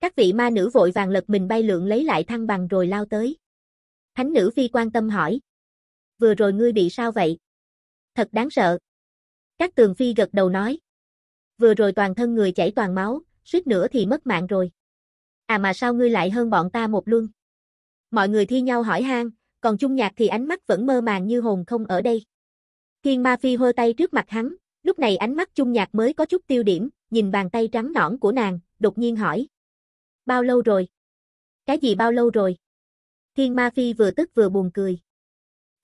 Các vị ma nữ vội vàng lật mình bay lượn lấy lại thăng bằng rồi lao tới. Thánh nữ phi quan tâm hỏi. Vừa rồi ngươi bị sao vậy? Thật đáng sợ. Các tường phi gật đầu nói. Vừa rồi toàn thân người chảy toàn máu, suýt nữa thì mất mạng rồi. À mà sao ngươi lại hơn bọn ta một luân? Mọi người thi nhau hỏi han, còn chung nhạc thì ánh mắt vẫn mơ màng như hồn không ở đây. Thiên ma phi hơ tay trước mặt hắn, lúc này ánh mắt chung nhạc mới có chút tiêu điểm, nhìn bàn tay trắng nõn của nàng, đột nhiên hỏi. Bao lâu rồi? Cái gì bao lâu rồi? Thiên Ma Phi vừa tức vừa buồn cười.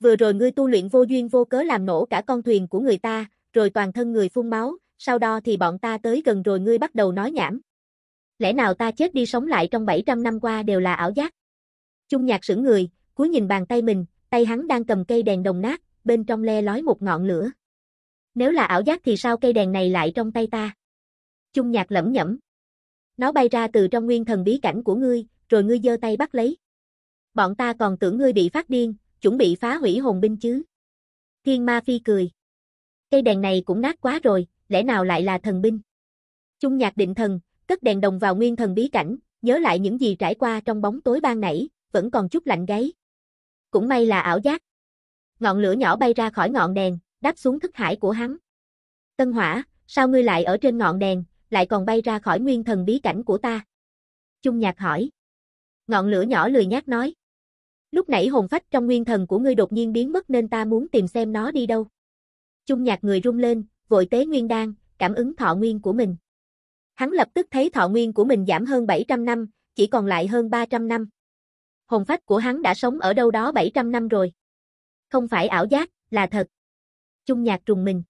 Vừa rồi ngươi tu luyện vô duyên vô cớ làm nổ cả con thuyền của người ta, rồi toàn thân người phun máu, sau đó thì bọn ta tới gần rồi ngươi bắt đầu nói nhảm. Lẽ nào ta chết đi sống lại trong 700 năm qua đều là ảo giác? Chung nhạc sửng người, cúi nhìn bàn tay mình, tay hắn đang cầm cây đèn đồng nát, bên trong le lói một ngọn lửa. Nếu là ảo giác thì sao cây đèn này lại trong tay ta? chung nhạc lẩm nhẩm. Nó bay ra từ trong nguyên thần bí cảnh của ngươi, rồi ngươi giơ tay bắt lấy. Bọn ta còn tưởng ngươi bị phát điên, chuẩn bị phá hủy hồn binh chứ. Thiên ma phi cười. Cây đèn này cũng nát quá rồi, lẽ nào lại là thần binh? Chung nhạc định thần, cất đèn đồng vào nguyên thần bí cảnh, nhớ lại những gì trải qua trong bóng tối ban nãy, vẫn còn chút lạnh gáy. Cũng may là ảo giác. Ngọn lửa nhỏ bay ra khỏi ngọn đèn, đáp xuống thức hải của hắn. Tân hỏa, sao ngươi lại ở trên ngọn đèn, lại còn bay ra khỏi nguyên thần bí cảnh của ta. Trung nhạc hỏi. Ngọn lửa nhỏ lười nhác nói. Lúc nãy hồn phách trong nguyên thần của ngươi đột nhiên biến mất nên ta muốn tìm xem nó đi đâu. Trung nhạc người rung lên, vội tế nguyên đan, cảm ứng thọ nguyên của mình. Hắn lập tức thấy thọ nguyên của mình giảm hơn 700 năm, chỉ còn lại hơn 300 năm. Hồn phách của hắn đã sống ở đâu đó 700 năm rồi. Không phải ảo giác, là thật. Trung nhạc trùng mình.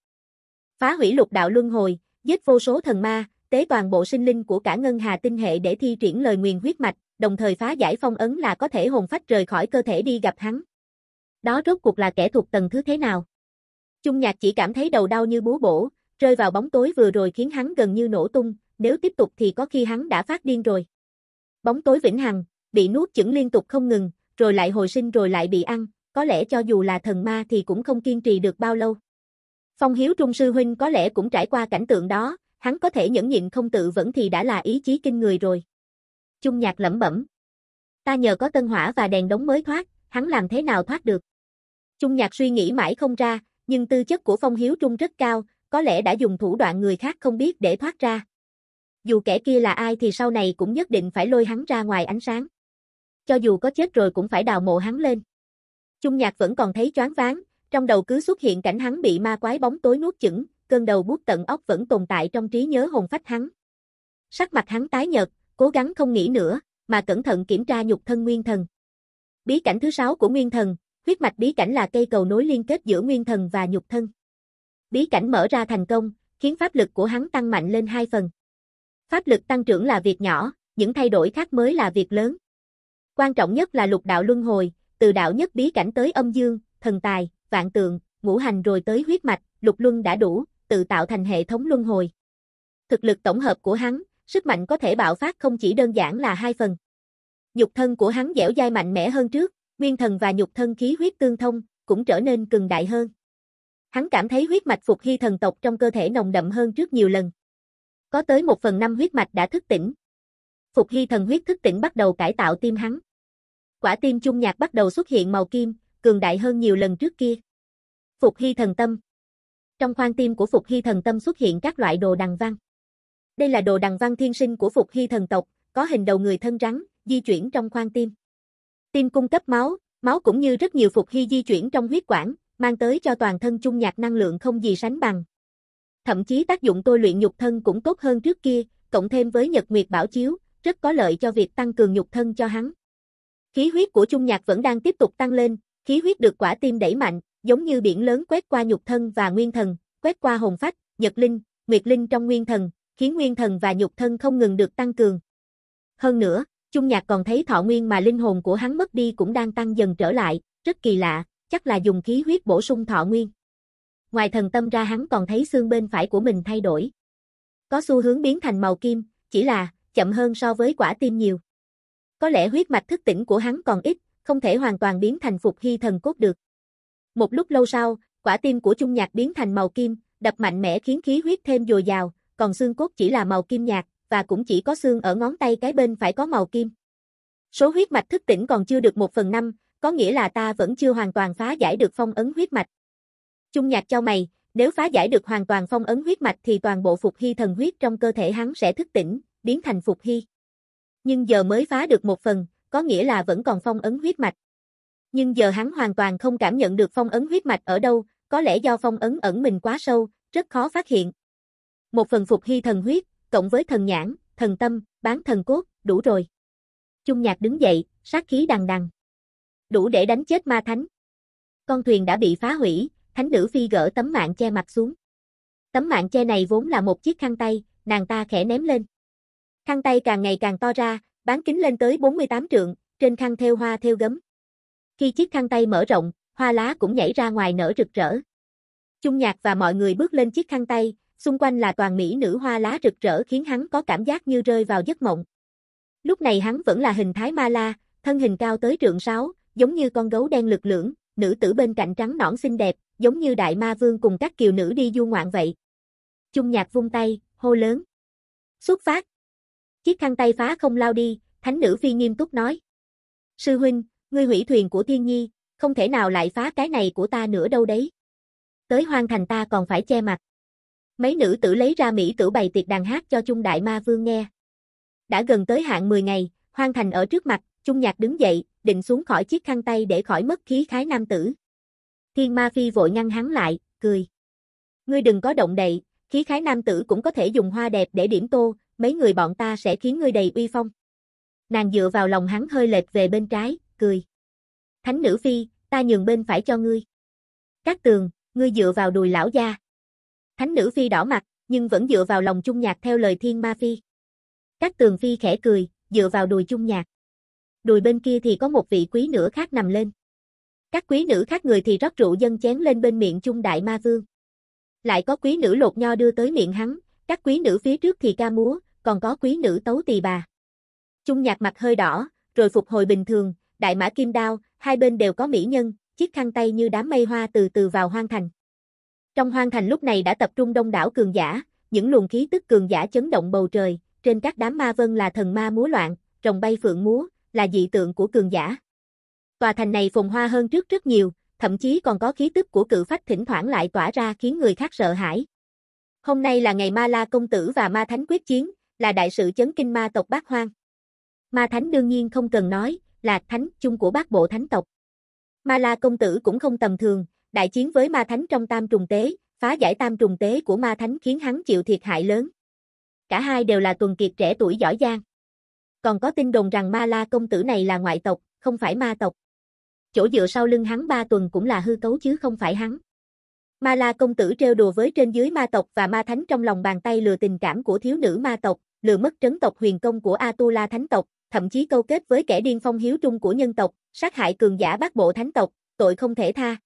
Phá hủy lục đạo luân hồi, giết vô số thần ma, tế toàn bộ sinh linh của cả ngân hà tinh hệ để thi triển lời nguyền huyết mạch, đồng thời phá giải phong ấn là có thể hồn phách rời khỏi cơ thể đi gặp hắn. Đó rốt cuộc là kẻ thuộc tầng thứ thế nào? Trung Nhạc chỉ cảm thấy đầu đau như búa bổ, rơi vào bóng tối vừa rồi khiến hắn gần như nổ tung, nếu tiếp tục thì có khi hắn đã phát điên rồi. Bóng tối vĩnh hằng, bị nuốt chửng liên tục không ngừng, rồi lại hồi sinh rồi lại bị ăn, có lẽ cho dù là thần ma thì cũng không kiên trì được bao lâu. Phong hiếu trung sư huynh có lẽ cũng trải qua cảnh tượng đó, hắn có thể nhẫn nhịn không tự vẫn thì đã là ý chí kinh người rồi. Trung nhạc lẩm bẩm. Ta nhờ có tân hỏa và đèn đống mới thoát, hắn làm thế nào thoát được? Trung nhạc suy nghĩ mãi không ra, nhưng tư chất của phong hiếu trung rất cao, có lẽ đã dùng thủ đoạn người khác không biết để thoát ra. Dù kẻ kia là ai thì sau này cũng nhất định phải lôi hắn ra ngoài ánh sáng. Cho dù có chết rồi cũng phải đào mộ hắn lên. Trung nhạc vẫn còn thấy choáng váng, trong đầu cứ xuất hiện cảnh hắn bị ma quái bóng tối nuốt chửng, cơn đầu bút tận ốc vẫn tồn tại trong trí nhớ hồn phách hắn. Sắc mặt hắn tái nhợt, cố gắng không nghĩ nữa, mà cẩn thận kiểm tra nhục thân nguyên thần. Bí cảnh thứ sáu của nguyên thần, huyết mạch bí cảnh là cây cầu nối liên kết giữa nguyên thần và nhục thân. Bí cảnh mở ra thành công, khiến pháp lực của hắn tăng mạnh lên hai phần. Pháp lực tăng trưởng là việc nhỏ, những thay đổi khác mới là việc lớn. Quan trọng nhất là lục đạo luân hồi, từ đạo nhất bí cảnh tới âm dương, thần tài, vạn tượng, ngũ hành rồi tới huyết mạch, lục luân đã đủ, tự tạo thành hệ thống luân hồi. Thực lực tổng hợp của hắn, sức mạnh có thể bạo phát không chỉ đơn giản là hai phần. Nhục thân của hắn dẻo dai mạnh mẽ hơn trước, nguyên thần và nhục thân khí huyết tương thông, cũng trở nên cường đại hơn. Hắn cảm thấy huyết mạch phục hy thần tộc trong cơ thể nồng đậm hơn trước nhiều lần. Có tới một phần năm huyết mạch đã thức tỉnh. Phục hy thần huyết thức tỉnh bắt đầu cải tạo tim hắn. Quả tim chung nhạc bắt đầu xuất hiện màu kim, cường đại hơn nhiều lần trước kia. Phục Hy Thần Tâm Trong khoang tim của Phục Hy Thần Tâm xuất hiện các loại đồ đằng văn. Đây là đồ đằng văn thiên sinh của Phục Hy Thần tộc, có hình đầu người thân rắn, di chuyển trong khoang tim. Tim cung cấp máu, máu cũng như rất nhiều Phục Hy di chuyển trong huyết quản, mang tới cho toàn thân chung nhạc năng lượng không gì sánh bằng. Thậm chí tác dụng tôi luyện nhục thân cũng tốt hơn trước kia, cộng thêm với Nhật Nguyệt Bảo Chiếu, rất có lợi cho việc tăng cường nhục thân cho hắn. Khí huyết của Chung Nhạc vẫn đang tiếp tục tăng lên, Khí huyết được quả tim đẩy mạnh, giống như biển lớn quét qua nhục thân và nguyên thần, quét qua hồn phách, nhật linh, nguyệt linh trong nguyên thần, khiến nguyên thần và nhục thân không ngừng được tăng cường. Hơn nữa, trung Nhạc còn thấy thọ nguyên mà linh hồn của hắn mất đi cũng đang tăng dần trở lại, rất kỳ lạ, chắc là dùng khí huyết bổ sung thọ nguyên. Ngoài thần tâm ra hắn còn thấy xương bên phải của mình thay đổi. Có xu hướng biến thành màu kim, chỉ là chậm hơn so với quả tim nhiều. Có lẽ huyết mạch thức tỉnh của hắn còn ít, không thể hoàn toàn biến thành phục hy thần cốt được. Một lúc lâu sau, quả tim của Trung Nhạc biến thành màu kim, đập mạnh mẽ khiến khí huyết thêm dồi dào, còn xương cốt chỉ là màu kim nhạt, và cũng chỉ có xương ở ngón tay cái bên phải có màu kim. Số huyết mạch thức tỉnh còn chưa được một phần năm, có nghĩa là ta vẫn chưa hoàn toàn phá giải được phong ấn huyết mạch. Trung Nhạc cho mày, nếu phá giải được hoàn toàn phong ấn huyết mạch thì toàn bộ phục hy thần huyết trong cơ thể hắn sẽ thức tỉnh, biến thành phục hy. Nhưng giờ mới phá được một phần, có nghĩa là vẫn còn phong ấn huyết mạch. Nhưng giờ hắn hoàn toàn không cảm nhận được phong ấn huyết mạch ở đâu, có lẽ do phong ấn ẩn mình quá sâu, rất khó phát hiện. Một phần phục hy thần huyết, cộng với thần nhãn, thần tâm, bán thần cốt, đủ rồi. Trung nhạc đứng dậy, sát khí đằng đằng. Đủ để đánh chết ma thánh. Con thuyền đã bị phá hủy, thánh nữ phi gỡ tấm mạng che mặt xuống. Tấm mạng che này vốn là một chiếc khăn tay, nàng ta khẽ ném lên. Khăn tay càng ngày càng to ra, bán kính lên tới 48 trượng, trên khăn theo hoa theo gấm. Khi chiếc khăn tay mở rộng, hoa lá cũng nhảy ra ngoài nở rực rỡ. trung nhạc và mọi người bước lên chiếc khăn tay, xung quanh là toàn mỹ nữ hoa lá rực rỡ khiến hắn có cảm giác như rơi vào giấc mộng. Lúc này hắn vẫn là hình thái ma la, thân hình cao tới trượng sáu, giống như con gấu đen lực lưỡng, nữ tử bên cạnh trắng nõn xinh đẹp, giống như đại ma vương cùng các kiều nữ đi du ngoạn vậy. trung nhạc vung tay, hô lớn. Xuất phát, Chiếc khăn tay phá không lao đi, thánh nữ phi nghiêm túc nói. Sư huynh, ngươi hủy thuyền của thiên nhi, không thể nào lại phá cái này của ta nữa đâu đấy. Tới hoang thành ta còn phải che mặt. Mấy nữ tử lấy ra mỹ tử bày tiệc đàn hát cho Trung Đại Ma Vương nghe. Đã gần tới hạn 10 ngày, hoang thành ở trước mặt, Trung Nhạc đứng dậy, định xuống khỏi chiếc khăn tay để khỏi mất khí khái nam tử. Thiên Ma Phi vội ngăn hắn lại, cười. Ngươi đừng có động đậy, khí khái nam tử cũng có thể dùng hoa đẹp để điểm tô, mấy người bọn ta sẽ khiến ngươi đầy uy phong. Nàng dựa vào lòng hắn hơi lệch về bên trái, cười. Thánh nữ phi, ta nhường bên phải cho ngươi. Các tường, ngươi dựa vào đùi lão gia. Thánh nữ phi đỏ mặt, nhưng vẫn dựa vào lòng chung nhạc theo lời thiên ma phi. Các tường phi khẽ cười, dựa vào đùi chung nhạc. Đùi bên kia thì có một vị quý nữ khác nằm lên. Các quý nữ khác người thì rót rượu dân chén lên bên miệng chung đại ma vương. Lại có quý nữ lột nho đưa tới miệng hắn, các quý nữ phía trước thì ca múa, còn có quý nữ tấu tỳ bà. trung nhạc mặt hơi đỏ, rồi phục hồi bình thường, đại mã kim đao, hai bên đều có mỹ nhân, chiếc khăn tay như đám mây hoa từ từ vào hoang thành. Trong hoang thành lúc này đã tập trung đông đảo cường giả, những luồng khí tức cường giả chấn động bầu trời, trên các đám ma vân là thần ma múa loạn, rồng bay phượng múa, là dị tượng của cường giả. Tòa thành này phồn hoa hơn trước rất nhiều, thậm chí còn có khí tức của cự phách thỉnh thoảng lại tỏa ra khiến người khác sợ hãi. Hôm nay là ngày Ma La công tử và Ma Thánh quyết chiến, là đại sự chấn kinh ma tộc bác hoang. Ma thánh đương nhiên không cần nói, là thánh chung của bác bộ thánh tộc. Ma la công tử cũng không tầm thường, đại chiến với ma thánh trong tam trùng tế, phá giải tam trùng tế của ma thánh khiến hắn chịu thiệt hại lớn. Cả hai đều là tuần kiệt trẻ tuổi giỏi giang. Còn có tin đồn rằng ma la công tử này là ngoại tộc, không phải ma tộc. Chỗ dựa sau lưng hắn ba tuần cũng là hư cấu chứ không phải hắn. Ma La công tử trêu đùa với trên dưới ma tộc và ma thánh trong lòng bàn tay lừa tình cảm của thiếu nữ ma tộc, lừa mất trấn tộc huyền công của Atula thánh tộc, thậm chí câu kết với kẻ điên phong hiếu trung của nhân tộc, sát hại cường giả bát bộ thánh tộc, tội không thể tha.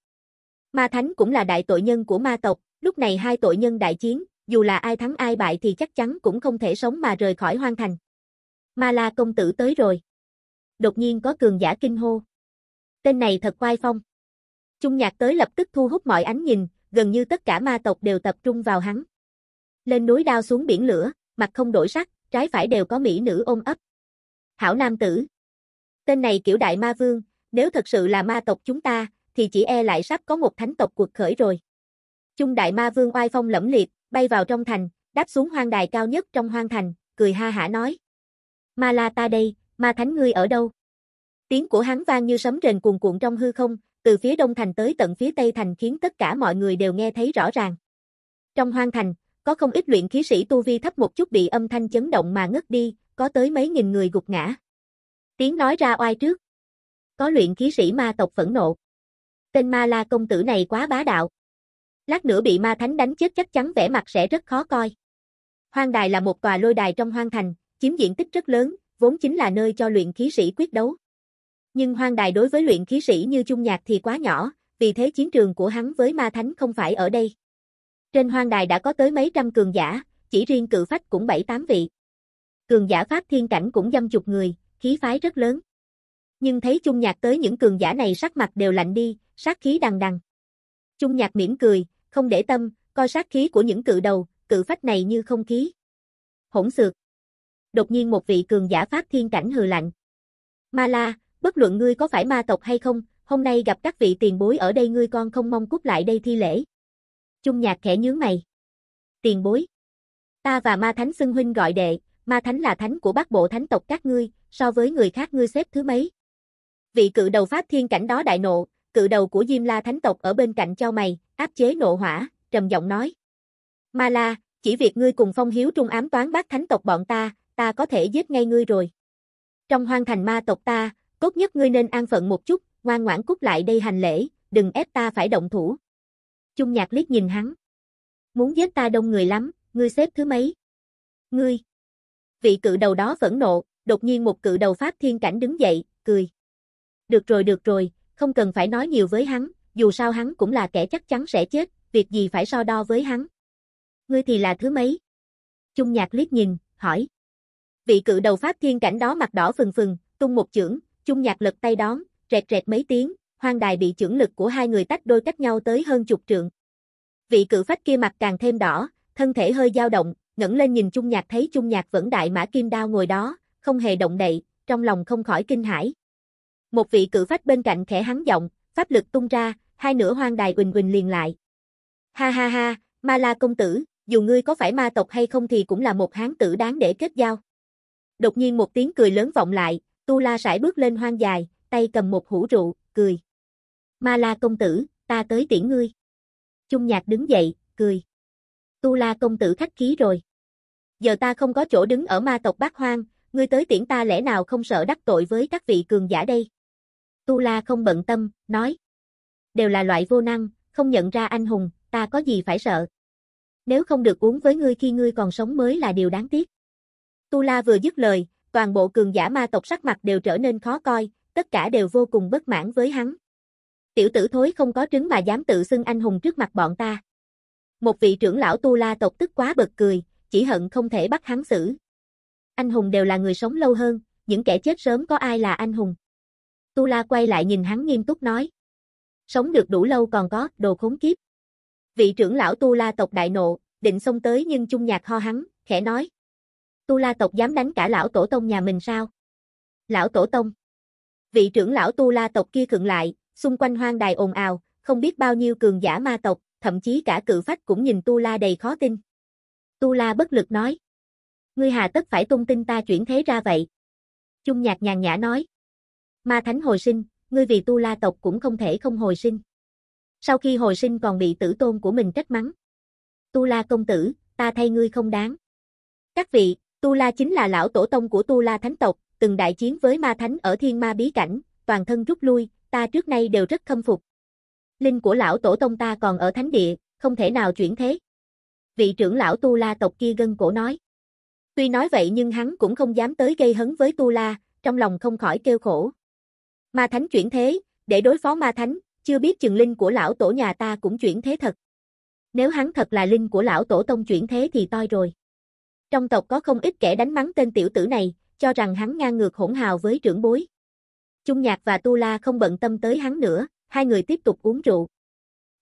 Ma thánh cũng là đại tội nhân của ma tộc, lúc này hai tội nhân đại chiến, dù là ai thắng ai bại thì chắc chắn cũng không thể sống mà rời khỏi hoang thành. Ma La công tử tới rồi. Đột nhiên có cường giả kinh hô. Tên này thật oai phong. Trung nhạc tới lập tức thu hút mọi ánh nhìn, gần như tất cả ma tộc đều tập trung vào hắn. Lên núi đao xuống biển lửa, mặt không đổi sắc, trái phải đều có mỹ nữ ôm ấp. Hảo nam tử. Tên này kiểu đại ma vương, nếu thật sự là ma tộc chúng ta, thì chỉ e lại sắp có một thánh tộc cuộc khởi rồi. Trung đại ma vương oai phong lẫm liệt, bay vào trong thành, đáp xuống hoang đài cao nhất trong hoang thành, cười ha hả nói. Ma la ta đây, ma thánh ngươi ở đâu? Tiếng của hắn vang như sấm rền cuồn cuộn trong hư không, từ phía đông thành tới tận phía tây thành khiến tất cả mọi người đều nghe thấy rõ ràng. Trong hoang thành, có không ít luyện khí sĩ tu vi thấp một chút bị âm thanh chấn động mà ngất đi, có tới mấy nghìn người gục ngã. Tiếng nói ra oai trước. Có luyện khí sĩ ma tộc phẫn nộ. Tên ma la công tử này quá bá đạo. Lát nữa bị ma thánh đánh chết chắc chắn vẻ mặt sẽ rất khó coi. Hoang đài là một tòa lôi đài trong hoang thành, chiếm diện tích rất lớn, vốn chính là nơi cho luyện khí sĩ quyết đấu. Nhưng hoang đài đối với luyện khí sĩ như trung nhạc thì quá nhỏ, vì thế chiến trường của hắn với ma thánh không phải ở đây. Trên hoang đài đã có tới mấy trăm cường giả, chỉ riêng cự phách cũng bảy tám vị. Cường giả pháp thiên cảnh cũng dăm chục người, khí phái rất lớn. Nhưng thấy trung nhạc tới những cường giả này sắc mặt đều lạnh đi, sát khí đằng đằng. trung nhạc mỉm cười, không để tâm, coi sát khí của những cự đầu, cự phách này như không khí. Hỗn xược. Đột nhiên một vị cường giả pháp thiên cảnh hừ lạnh. Ma la, bất luận ngươi có phải ma tộc hay không, hôm nay gặp các vị tiền bối ở đây ngươi con không mong cút lại đây thi lễ. Trung nhạc khẽ nhướng mày. Tiền bối. Ta và ma thánh xưng huynh gọi đệ, ma thánh là thánh của bác bộ thánh tộc các ngươi, so với người khác ngươi xếp thứ mấy. Vị cự đầu pháp thiên cảnh đó đại nộ, cự đầu của Diêm La thánh tộc ở bên cạnh cho mày, áp chế nộ hỏa, trầm giọng nói. Ma La, chỉ việc ngươi cùng phong hiếu trung ám toán bác thánh tộc bọn ta, ta có thể giết ngay ngươi rồi. Trong hoang thành ma tộc ta, cốt nhất ngươi nên an phận một chút, ngoan ngoãn cút lại đây hành lễ, đừng ép ta phải động thủ. trung nhạc liếc nhìn hắn. Muốn giết ta đông người lắm, ngươi xếp thứ mấy? Ngươi! Vị cự đầu đó phẫn nộ, đột nhiên một cự đầu Pháp Thiên Cảnh đứng dậy, cười. Được rồi được rồi, không cần phải nói nhiều với hắn, dù sao hắn cũng là kẻ chắc chắn sẽ chết, việc gì phải so đo với hắn. Ngươi thì là thứ mấy? trung nhạc liếc nhìn, hỏi. Vị cự đầu Pháp Thiên Cảnh đó mặt đỏ phừng phừng, tung một chưởng, chung nhạc lật tay đón, rẹt rẹt mấy tiếng, hoang đài bị trưởng lực của hai người tách đôi cách nhau tới hơn chục trượng. Vị cự phách kia mặt càng thêm đỏ, thân thể hơi dao động, ngẩng lên nhìn chung nhạc thấy chung nhạc vẫn đại mã kim đao ngồi đó, không hề động đậy, trong lòng không khỏi kinh hãi. Một vị cự phách bên cạnh khẽ hắn giọng, pháp lực tung ra, hai nửa hoang đài quỳnh quỳnh liền lại. Ha ha ha, ma la công tử, dù ngươi có phải ma tộc hay không thì cũng là một hán tử đáng để kết giao. Đột nhiên một tiếng cười lớn vọng lại, Tu La sải bước lên hoang dài, tay cầm một hũ rượu, cười. Ma La công tử, ta tới tiễn ngươi. Chung nhạc đứng dậy, cười. Tu La công tử khách khí rồi. Giờ ta không có chỗ đứng ở ma tộc bát hoang, ngươi tới tiễn ta lẽ nào không sợ đắc tội với các vị cường giả đây. Tu La không bận tâm, nói. Đều là loại vô năng, không nhận ra anh hùng, ta có gì phải sợ. Nếu không được uống với ngươi khi ngươi còn sống mới là điều đáng tiếc. Tu La vừa dứt lời, toàn bộ cường giả ma tộc sắc mặt đều trở nên khó coi, tất cả đều vô cùng bất mãn với hắn. Tiểu tử thối không có trứng mà dám tự xưng anh hùng trước mặt bọn ta. Một vị trưởng lão tu la tộc tức quá bật cười, chỉ hận không thể bắt hắn xử. Anh hùng đều là người sống lâu hơn, những kẻ chết sớm có ai là anh hùng. Tu la quay lại nhìn hắn nghiêm túc nói. Sống được đủ lâu còn có, đồ khốn kiếp. Vị trưởng lão tu la tộc đại nộ, định xông tới nhưng chung nhạc ho hắn, khẽ nói. Tu La tộc dám đánh cả lão tổ tông nhà mình sao? Lão tổ tông. Vị trưởng lão Tu La tộc kia khựng lại, xung quanh hoang đài ồn ào, không biết bao nhiêu cường giả ma tộc, thậm chí cả cự phách cũng nhìn Tu La đầy khó tin. Tu La bất lực nói. Ngươi hà tất phải tung tin ta chuyển thế ra vậy? Chung nhạc nhàn nhã nói. Ma thánh hồi sinh, ngươi vì Tu La tộc cũng không thể không hồi sinh. Sau khi hồi sinh còn bị tử tôn của mình trách mắng. Tu La công tử, ta thay ngươi không đáng. Các vị, Tu La chính là lão tổ tông của Tu La Thánh tộc, từng đại chiến với ma thánh ở thiên ma bí cảnh, toàn thân rút lui, ta trước nay đều rất khâm phục. Linh của lão tổ tông ta còn ở thánh địa, không thể nào chuyển thế. Vị trưởng lão Tu La tộc kia gân cổ nói. Tuy nói vậy nhưng hắn cũng không dám tới gây hấn với Tu La, trong lòng không khỏi kêu khổ. Ma thánh chuyển thế, để đối phó ma thánh, chưa biết chừng linh của lão tổ nhà ta cũng chuyển thế thật. Nếu hắn thật là linh của lão tổ tông chuyển thế thì toi rồi. Trong tộc có không ít kẻ đánh mắng tên tiểu tử này, cho rằng hắn ngang ngược hỗn hào với trưởng bối. Trung Nhạc và Tu La không bận tâm tới hắn nữa, hai người tiếp tục uống rượu.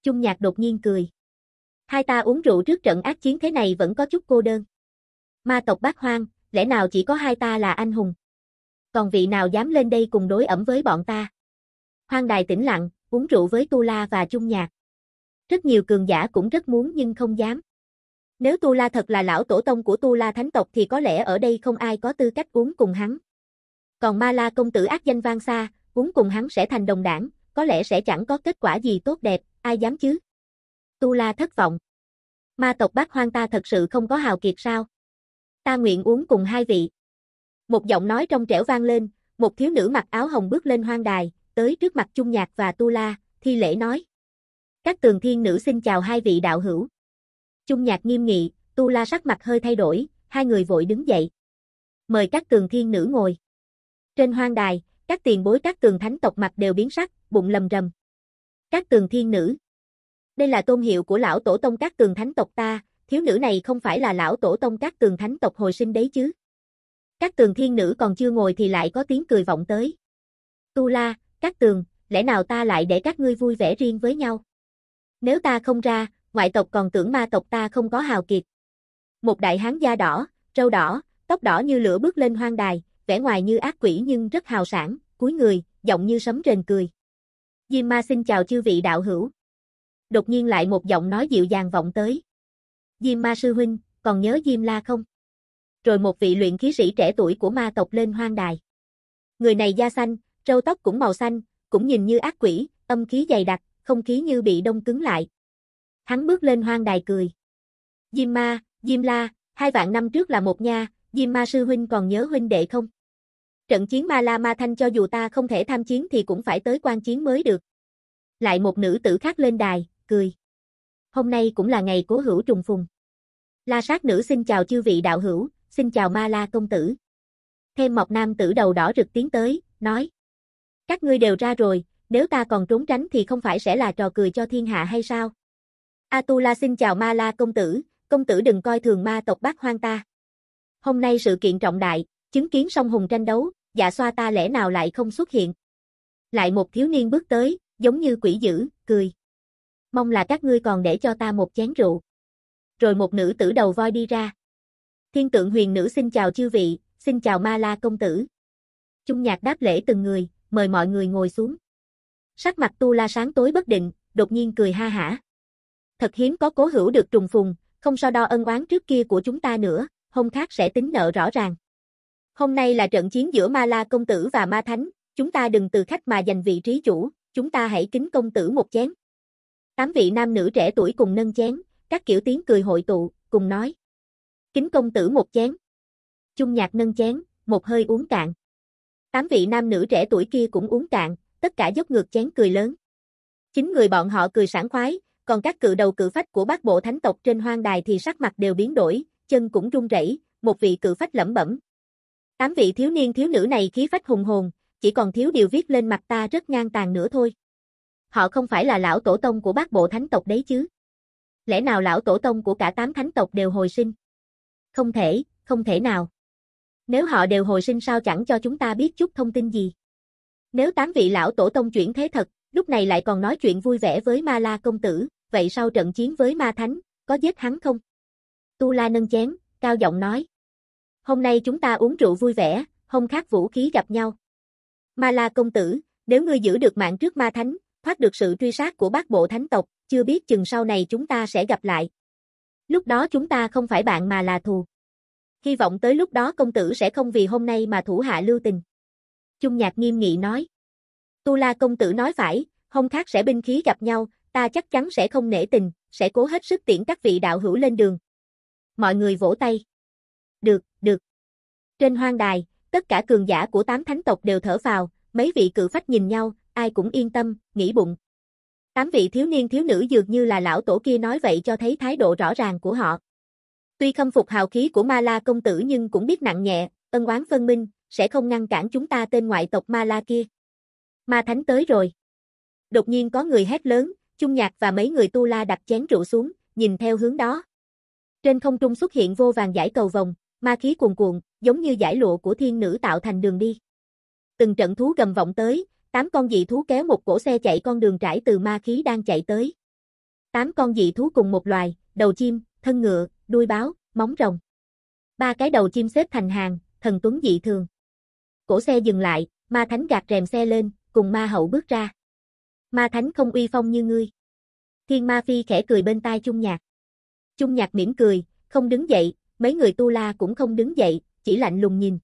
Trung Nhạc đột nhiên cười. Hai ta uống rượu trước trận ác chiến thế này vẫn có chút cô đơn. Ma tộc bác hoang, lẽ nào chỉ có hai ta là anh hùng? Còn vị nào dám lên đây cùng đối ẩm với bọn ta? Hoang đài tĩnh lặng, uống rượu với Tu La và Trung Nhạc. Rất nhiều cường giả cũng rất muốn nhưng không dám. Nếu Tu La thật là lão tổ tông của Tu La Thánh tộc thì có lẽ ở đây không ai có tư cách uống cùng hắn. Còn Ma La công tử ác danh vang xa, uống cùng hắn sẽ thành đồng đảng, có lẽ sẽ chẳng có kết quả gì tốt đẹp, ai dám chứ? Tu La thất vọng. Ma tộc bác hoang ta thật sự không có hào kiệt sao? Ta nguyện uống cùng hai vị. Một giọng nói trong trẻo vang lên, một thiếu nữ mặc áo hồng bước lên hoang đài, tới trước mặt chung Nhạc và Tu La, thi lễ nói. Các tường thiên nữ xin chào hai vị đạo hữu. Chung nhạc nghiêm nghị, Tu La sắc mặt hơi thay đổi, hai người vội đứng dậy. Mời các tường thiên nữ ngồi. Trên hoang đài, các tiền bối các tường thánh tộc mặt đều biến sắc, bụng lầm rầm. Các tường thiên nữ. Đây là tôn hiệu của lão tổ tông các tường thánh tộc ta, thiếu nữ này không phải là lão tổ tông các tường thánh tộc hồi sinh đấy chứ. Các tường thiên nữ còn chưa ngồi thì lại có tiếng cười vọng tới. Tu la, các tường, lẽ nào ta lại để các ngươi vui vẻ riêng với nhau? Nếu ta không ra, ngoại tộc còn tưởng ma tộc ta không có hào kiệt. Một đại hán da đỏ, râu đỏ, tóc đỏ như lửa bước lên hoang đài, vẻ ngoài như ác quỷ nhưng rất hào sản, cúi người, giọng như sấm rền cười. Diêm ma xin chào chư vị đạo hữu. Đột nhiên lại một giọng nói dịu dàng vọng tới. Diêm ma sư huynh, còn nhớ Diêm la không? Rồi một vị luyện khí sĩ trẻ tuổi của ma tộc lên hoang đài. Người này da xanh, râu tóc cũng màu xanh, cũng nhìn như ác quỷ, âm khí dày đặc, không khí như bị đông cứng lại, hắn bước lên hoang đài cười. Diêm ma, Diêm la, hai vạn năm trước là một nha, Diêm ma sư huynh còn nhớ huynh đệ không? Trận chiến ma la ma thanh cho dù ta không thể tham chiến thì cũng phải tới quan chiến mới được. Lại một nữ tử khác lên đài, cười. Hôm nay cũng là ngày cố hữu trùng phùng. La sát nữ xin chào chư vị đạo hữu, xin chào ma la công tử. Thêm mọc nam tử đầu đỏ rực tiến tới, nói. Các ngươi đều ra rồi, nếu ta còn trốn tránh thì không phải sẽ là trò cười cho thiên hạ hay sao? Atula xin chào Ma La công tử, công tử đừng coi thường ma tộc bác hoang ta. Hôm nay sự kiện trọng đại, chứng kiến song hùng tranh đấu, dạ xoa ta lẽ nào lại không xuất hiện. Lại một thiếu niên bước tới, giống như quỷ dữ, cười. Mong là các ngươi còn để cho ta một chén rượu. Rồi một nữ tử đầu voi đi ra. Thiên tượng huyền nữ xin chào chư vị, xin chào Ma La công tử. Trung nhạc đáp lễ từng người, mời mọi người ngồi xuống. Sắc mặt tu la sáng tối bất định, đột nhiên cười ha hả thật hiếm có cố hữu được trùng phùng, không so đo ân oán trước kia của chúng ta nữa, hôm khác sẽ tính nợ rõ ràng. Hôm nay là trận chiến giữa Ma La công tử và Ma Thánh, chúng ta đừng từ khách mà giành vị trí chủ, chúng ta hãy kính công tử một chén. Tám vị nam nữ trẻ tuổi cùng nâng chén, các kiểu tiếng cười hội tụ, cùng nói. Kính công tử một chén. Chung nhạc nâng chén, một hơi uống cạn. Tám vị nam nữ trẻ tuổi kia cũng uống cạn, tất cả dốc ngược chén cười lớn. Chính người bọn họ cười sảng khoái, còn các cự đầu cự phách của bát bộ thánh tộc trên hoang đài thì sắc mặt đều biến đổi, chân cũng run rẩy, một vị cự phách lẩm bẩm. Tám vị thiếu niên thiếu nữ này khí phách hùng hồn, chỉ còn thiếu điều viết lên mặt ta rất ngang tàn nữa thôi. Họ không phải là lão tổ tông của bát bộ thánh tộc đấy chứ. Lẽ nào lão tổ tông của cả tám thánh tộc đều hồi sinh? Không thể, không thể nào. Nếu họ đều hồi sinh sao chẳng cho chúng ta biết chút thông tin gì. Nếu tám vị lão tổ tông chuyển thế thật, lúc này lại còn nói chuyện vui vẻ với Ma La công tử, vậy sau trận chiến với ma thánh, có giết hắn không? Tu La nâng chén, cao giọng nói. Hôm nay chúng ta uống rượu vui vẻ, không khác vũ khí gặp nhau. Ma La công tử, nếu ngươi giữ được mạng trước ma thánh, thoát được sự truy sát của bác bộ thánh tộc, chưa biết chừng sau này chúng ta sẽ gặp lại. Lúc đó chúng ta không phải bạn mà là thù. Hy vọng tới lúc đó công tử sẽ không vì hôm nay mà thủ hạ lưu tình. Chung nhạc nghiêm nghị nói. Tu La công tử nói phải, không khác sẽ binh khí gặp nhau, ta chắc chắn sẽ không nể tình, sẽ cố hết sức tiễn các vị đạo hữu lên đường. Mọi người vỗ tay. Được, được. Trên hoang đài, tất cả cường giả của tám thánh tộc đều thở vào, mấy vị cự phách nhìn nhau, ai cũng yên tâm, nghĩ bụng. Tám vị thiếu niên thiếu nữ dường như là lão tổ kia nói vậy cho thấy thái độ rõ ràng của họ. Tuy khâm phục hào khí của Ma La công tử nhưng cũng biết nặng nhẹ, ân oán phân minh, sẽ không ngăn cản chúng ta tên ngoại tộc Ma La kia. Ma Thánh tới rồi. Đột nhiên có người hét lớn, Chung Nhạc và mấy người tu la đặt chén rượu xuống, nhìn theo hướng đó. Trên không trung xuất hiện vô vàng giải cầu vòng, ma khí cuồn cuộn, giống như giải lụa của thiên nữ tạo thành đường đi. Từng trận thú gầm vọng tới, tám con dị thú kéo một cổ xe chạy con đường trải từ ma khí đang chạy tới. Tám con dị thú cùng một loài, đầu chim, thân ngựa, đuôi báo, móng rồng. Ba cái đầu chim xếp thành hàng, thần tuấn dị thường. Cổ xe dừng lại, ma thánh gạt rèm xe lên, cùng ma hậu bước ra. Ma thánh không uy phong như ngươi. Thiên ma phi khẽ cười bên tai chung nhạc. Chung nhạc mỉm cười, không đứng dậy, mấy người tu la cũng không đứng dậy, chỉ lạnh lùng nhìn.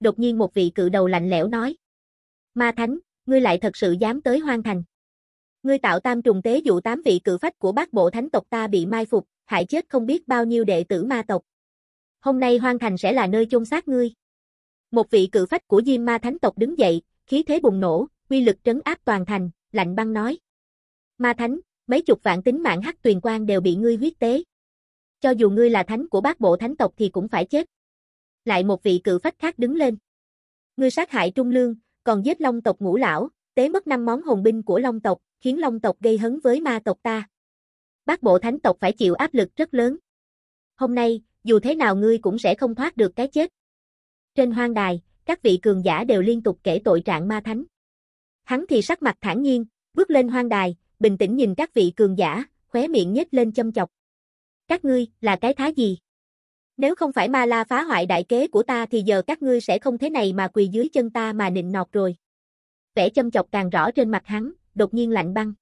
Đột nhiên một vị cự đầu lạnh lẽo nói. Ma thánh, ngươi lại thật sự dám tới hoang thành. Ngươi tạo tam trùng tế dụ tám vị cự phách của bác bộ thánh tộc ta bị mai phục, hại chết không biết bao nhiêu đệ tử ma tộc. Hôm nay hoang thành sẽ là nơi chôn xác ngươi. Một vị cự phách của Diêm Ma Thánh tộc đứng dậy, khí thế bùng nổ, uy lực trấn áp toàn thành, lạnh băng nói. Ma thánh, mấy chục vạn tính mạng hắc tuyền quan đều bị ngươi huyết tế. Cho dù ngươi là thánh của bác bộ thánh tộc thì cũng phải chết. Lại một vị cự phách khác đứng lên. Ngươi sát hại trung lương, còn giết long tộc ngũ lão, tế mất năm món hồn binh của long tộc, khiến long tộc gây hấn với ma tộc ta. Bác bộ thánh tộc phải chịu áp lực rất lớn. Hôm nay, dù thế nào ngươi cũng sẽ không thoát được cái chết. Trên hoang đài, các vị cường giả đều liên tục kể tội trạng ma thánh. Hắn thì sắc mặt thản nhiên, bước lên hoang đài, bình tĩnh nhìn các vị cường giả, khóe miệng nhếch lên châm chọc. Các ngươi là cái thá gì? Nếu không phải ma la phá hoại đại kế của ta thì giờ các ngươi sẽ không thế này mà quỳ dưới chân ta mà nịnh nọt rồi. Vẻ châm chọc càng rõ trên mặt hắn, đột nhiên lạnh băng.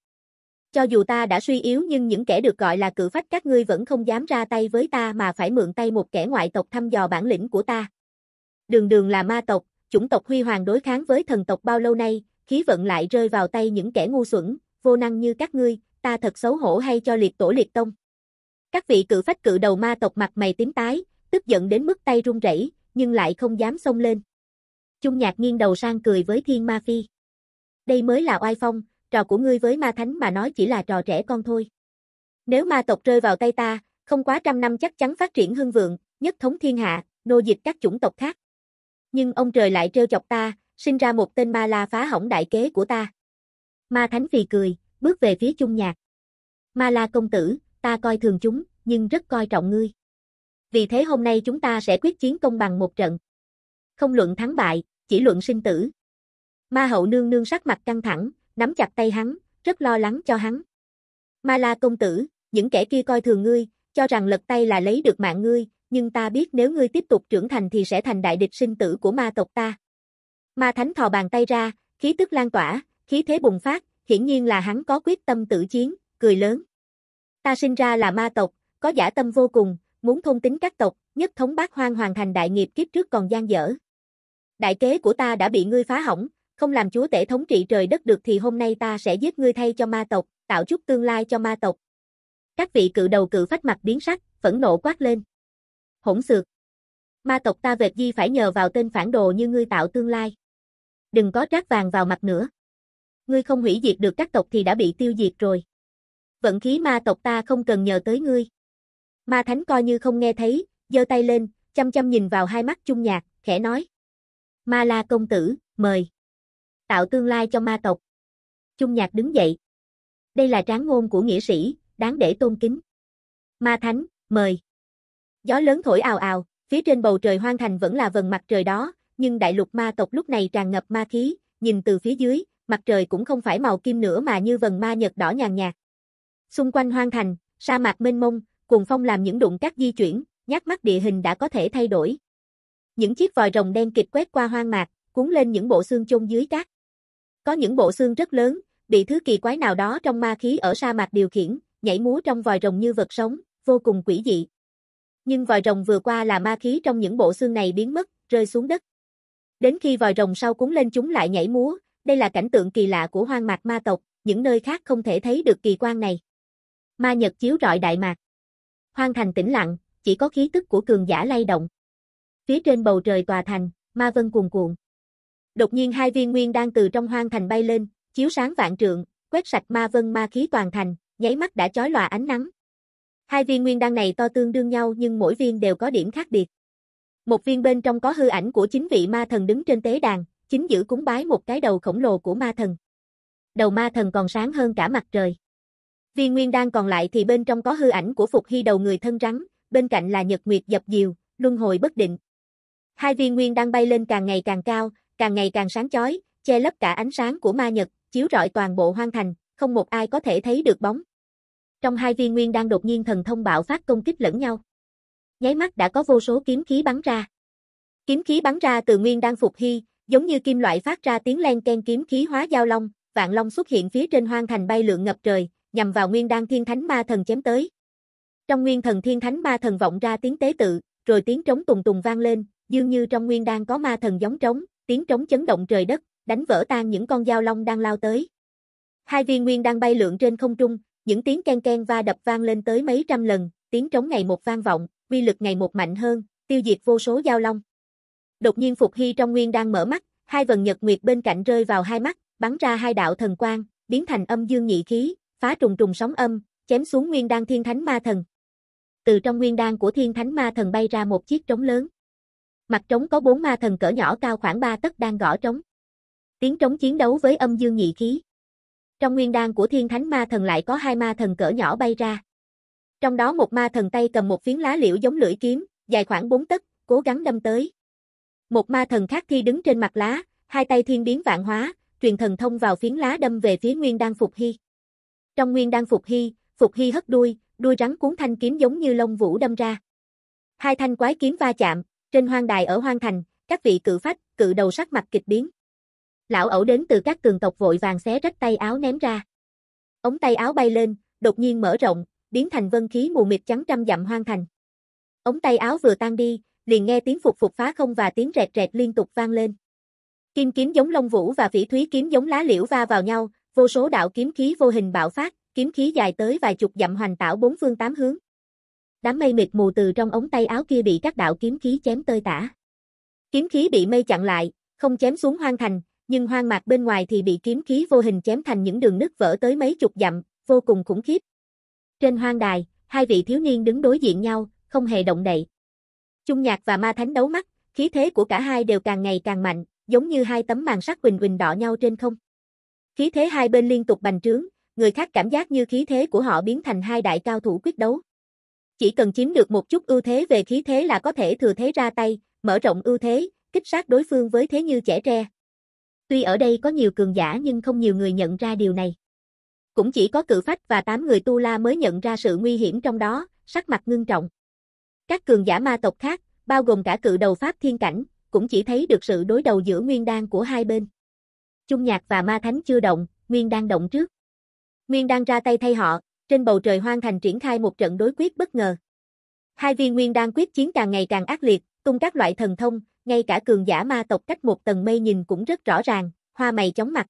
Cho dù ta đã suy yếu nhưng những kẻ được gọi là cự phách các ngươi vẫn không dám ra tay với ta mà phải mượn tay một kẻ ngoại tộc thăm dò bản lĩnh của ta. Đường đường là ma tộc, chủng tộc huy hoàng đối kháng với thần tộc bao lâu nay, khí vận lại rơi vào tay những kẻ ngu xuẩn, vô năng như các ngươi, ta thật xấu hổ hay cho liệt tổ liệt tông. Các vị cự phách cự đầu ma tộc mặt mày tím tái, tức giận đến mức tay run rẩy, nhưng lại không dám xông lên. Trung Nhạc nghiêng đầu sang cười với Thiên Ma Phi. Đây mới là oai phong, trò của ngươi với ma thánh mà nói chỉ là trò trẻ con thôi. Nếu ma tộc rơi vào tay ta, không quá trăm năm chắc chắn phát triển hưng vượng, nhất thống thiên hạ, nô dịch các chủng tộc khác. Nhưng ông trời lại trêu chọc ta, sinh ra một tên ma la phá hỏng đại kế của ta. Ma Thánh Phì cười, bước về phía chung nhạc. Ma la công tử, ta coi thường chúng, nhưng rất coi trọng ngươi. Vì thế hôm nay chúng ta sẽ quyết chiến công bằng một trận. Không luận thắng bại, chỉ luận sinh tử. Ma hậu nương nương sắc mặt căng thẳng, nắm chặt tay hắn, rất lo lắng cho hắn. Ma la công tử, những kẻ kia coi thường ngươi, cho rằng lật tay là lấy được mạng ngươi, nhưng ta biết nếu ngươi tiếp tục trưởng thành thì sẽ thành đại địch sinh tử của ma tộc ta. Ma Thánh thò bàn tay ra, khí tức lan tỏa, khí thế bùng phát, hiển nhiên là hắn có quyết tâm tử chiến, cười lớn. Ta sinh ra là ma tộc, có giả tâm vô cùng, muốn thông tính các tộc, nhất thống bát hoang hoàn thành đại nghiệp kiếp trước còn gian dở. Đại kế của ta đã bị ngươi phá hỏng, không làm chúa tể thống trị trời đất được thì hôm nay ta sẽ giết ngươi thay cho ma tộc, tạo chút tương lai cho ma tộc. Các vị cự đầu cự phách mặt biến sắc, phẫn nộ quát lên. Hỗn xược. Ma tộc ta vệt di phải nhờ vào tên phản đồ như ngươi tạo tương lai đừng có trác vàng vào mặt nữa. Ngươi không hủy diệt được các tộc thì đã bị tiêu diệt rồi. Vận khí ma tộc ta không cần nhờ tới ngươi. Ma thánh coi như không nghe thấy, giơ tay lên, chăm chăm nhìn vào hai mắt chung nhạc, khẽ nói. Ma la công tử, mời. Tạo tương lai cho ma tộc. Chung nhạc đứng dậy. Đây là tráng ngôn của nghĩa sĩ, đáng để tôn kính. Ma thánh, mời. Gió lớn thổi ào ào, phía trên bầu trời hoang thành vẫn là vần mặt trời đó, nhưng đại lục ma tộc lúc này tràn ngập ma khí, nhìn từ phía dưới, mặt trời cũng không phải màu kim nữa mà như vần ma nhật đỏ nhàn nhạt. Xung quanh hoang thành, sa mạc mênh mông, cuồng phong làm những đụng cát di chuyển, nhát mắt địa hình đã có thể thay đổi. Những chiếc vòi rồng đen kịch quét qua hoang mạc, cuốn lên những bộ xương chôn dưới cát. Có những bộ xương rất lớn, bị thứ kỳ quái nào đó trong ma khí ở sa mạc điều khiển, nhảy múa trong vòi rồng như vật sống, vô cùng quỷ dị. Nhưng vòi rồng vừa qua là ma khí trong những bộ xương này biến mất, rơi xuống đất. Đến khi vòi rồng sau cuốn lên chúng lại nhảy múa, đây là cảnh tượng kỳ lạ của hoang mạc ma tộc, những nơi khác không thể thấy được kỳ quan này. Ma Nhật chiếu rọi đại mạc. Hoang thành tĩnh lặng, chỉ có khí tức của cường giả lay động. Phía trên bầu trời tòa thành, ma vân cuồn cuộn. Đột nhiên hai viên nguyên đang từ trong hoang thành bay lên, chiếu sáng vạn trượng, quét sạch ma vân ma khí toàn thành, nháy mắt đã chói lòa ánh nắng. Hai viên nguyên đan này to tương đương nhau nhưng mỗi viên đều có điểm khác biệt. Một viên bên trong có hư ảnh của chính vị ma thần đứng trên tế đàn, chính giữ cúng bái một cái đầu khổng lồ của ma thần. Đầu ma thần còn sáng hơn cả mặt trời. Viên nguyên đan còn lại thì bên trong có hư ảnh của phục hy đầu người thân rắn, bên cạnh là nhật nguyệt dập diều, luân hồi bất định. Hai viên nguyên đan bay lên càng ngày càng cao, càng ngày càng sáng chói, che lấp cả ánh sáng của ma nhật, chiếu rọi toàn bộ hoang thành, không một ai có thể thấy được bóng. Trong hai viên nguyên đan đột nhiên thần thông bạo phát công kích lẫn nhau nháy mắt đã có vô số kiếm khí bắn ra. Kiếm khí bắn ra từ nguyên đang phục hy, giống như kim loại phát ra tiếng len ken kiếm khí hóa giao long, vạn long xuất hiện phía trên hoang thành bay lượn ngập trời, nhằm vào nguyên đang thiên thánh ma thần chém tới. Trong nguyên thần thiên thánh ma thần vọng ra tiếng tế tự, rồi tiếng trống tùng tùng vang lên, dường như trong nguyên đang có ma thần giống trống, tiếng trống chấn động trời đất, đánh vỡ tan những con giao long đang lao tới. Hai viên nguyên đang bay lượn trên không trung, những tiếng ken ken va đập vang lên tới mấy trăm lần, tiếng trống ngày một vang vọng, uy lực ngày một mạnh hơn, tiêu diệt vô số giao long. Đột nhiên Phục Hy trong nguyên đang mở mắt, hai vần nhật nguyệt bên cạnh rơi vào hai mắt, bắn ra hai đạo thần quang, biến thành âm dương nhị khí, phá trùng trùng sóng âm, chém xuống nguyên đang thiên thánh ma thần. Từ trong nguyên đan của thiên thánh ma thần bay ra một chiếc trống lớn. Mặt trống có bốn ma thần cỡ nhỏ cao khoảng ba tấc đang gõ trống. Tiếng trống chiến đấu với âm dương nhị khí. Trong nguyên đan của thiên thánh ma thần lại có hai ma thần cỡ nhỏ bay ra. Trong đó một ma thần tay cầm một phiến lá liễu giống lưỡi kiếm, dài khoảng 4 tấc, cố gắng đâm tới. Một ma thần khác thi đứng trên mặt lá, hai tay thiên biến vạn hóa, truyền thần thông vào phiến lá đâm về phía Nguyên Đan Phục Hy. Trong Nguyên Đan Phục Hy, Phục Hy hất đuôi, đuôi rắn cuốn thanh kiếm giống như lông vũ đâm ra. Hai thanh quái kiếm va chạm, trên hoang đài ở Hoang Thành, các vị cự phách, cự đầu sắc mặt kịch biến. Lão ẩu đến từ các cường tộc vội vàng xé rách tay áo ném ra. Ống tay áo bay lên, đột nhiên mở rộng, biến thành vân khí mù mịt trắng trăm dặm hoang thành. Ống tay áo vừa tan đi, liền nghe tiếng phục phục phá không và tiếng rẹt rẹt liên tục vang lên. Kim kiếm giống lông vũ và vĩ thúy kiếm giống lá liễu va vào nhau, vô số đạo kiếm khí vô hình bạo phát, kiếm khí dài tới vài chục dặm hoành tảo bốn phương tám hướng. Đám mây mịt mù từ trong ống tay áo kia bị các đạo kiếm khí chém tơi tả. Kiếm khí bị mây chặn lại, không chém xuống hoang thành, nhưng hoang mạc bên ngoài thì bị kiếm khí vô hình chém thành những đường nứt vỡ tới mấy chục dặm, vô cùng khủng khiếp. Trên hoang đài, hai vị thiếu niên đứng đối diện nhau, không hề động đậy. trung nhạc và ma thánh đấu mắt, khí thế của cả hai đều càng ngày càng mạnh, giống như hai tấm màn sắc quỳnh quỳnh đỏ nhau trên không. Khí thế hai bên liên tục bành trướng, người khác cảm giác như khí thế của họ biến thành hai đại cao thủ quyết đấu. Chỉ cần chiếm được một chút ưu thế về khí thế là có thể thừa thế ra tay, mở rộng ưu thế, kích sát đối phương với thế như trẻ tre. Tuy ở đây có nhiều cường giả nhưng không nhiều người nhận ra điều này. Cũng chỉ có cự phách và 8 người tu la mới nhận ra sự nguy hiểm trong đó, sắc mặt ngưng trọng. Các cường giả ma tộc khác, bao gồm cả cự đầu pháp thiên cảnh, cũng chỉ thấy được sự đối đầu giữa nguyên đan của hai bên. Trung nhạc và ma thánh chưa động, nguyên đan động trước. Nguyên đan ra tay thay họ, trên bầu trời hoang thành triển khai một trận đối quyết bất ngờ. Hai viên nguyên đan quyết chiến càng ngày càng ác liệt, tung các loại thần thông, ngay cả cường giả ma tộc cách một tầng mây nhìn cũng rất rõ ràng, hoa mày chóng mặt.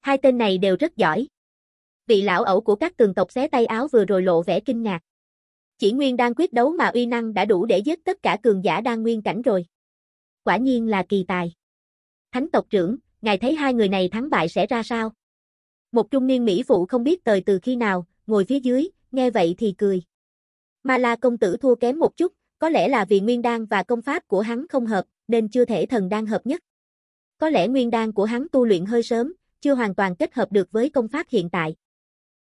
Hai tên này đều rất giỏi vị lão ẩu của các tường tộc xé tay áo vừa rồi lộ vẻ kinh ngạc. Chỉ nguyên đang quyết đấu mà uy năng đã đủ để giết tất cả cường giả đang nguyên cảnh rồi. Quả nhiên là kỳ tài. Thánh tộc trưởng, ngài thấy hai người này thắng bại sẽ ra sao? Một trung niên Mỹ phụ không biết tời từ khi nào, ngồi phía dưới, nghe vậy thì cười. Ma La công tử thua kém một chút, có lẽ là vì nguyên đan và công pháp của hắn không hợp, nên chưa thể thần đan hợp nhất. Có lẽ nguyên đan của hắn tu luyện hơi sớm, chưa hoàn toàn kết hợp được với công pháp hiện tại.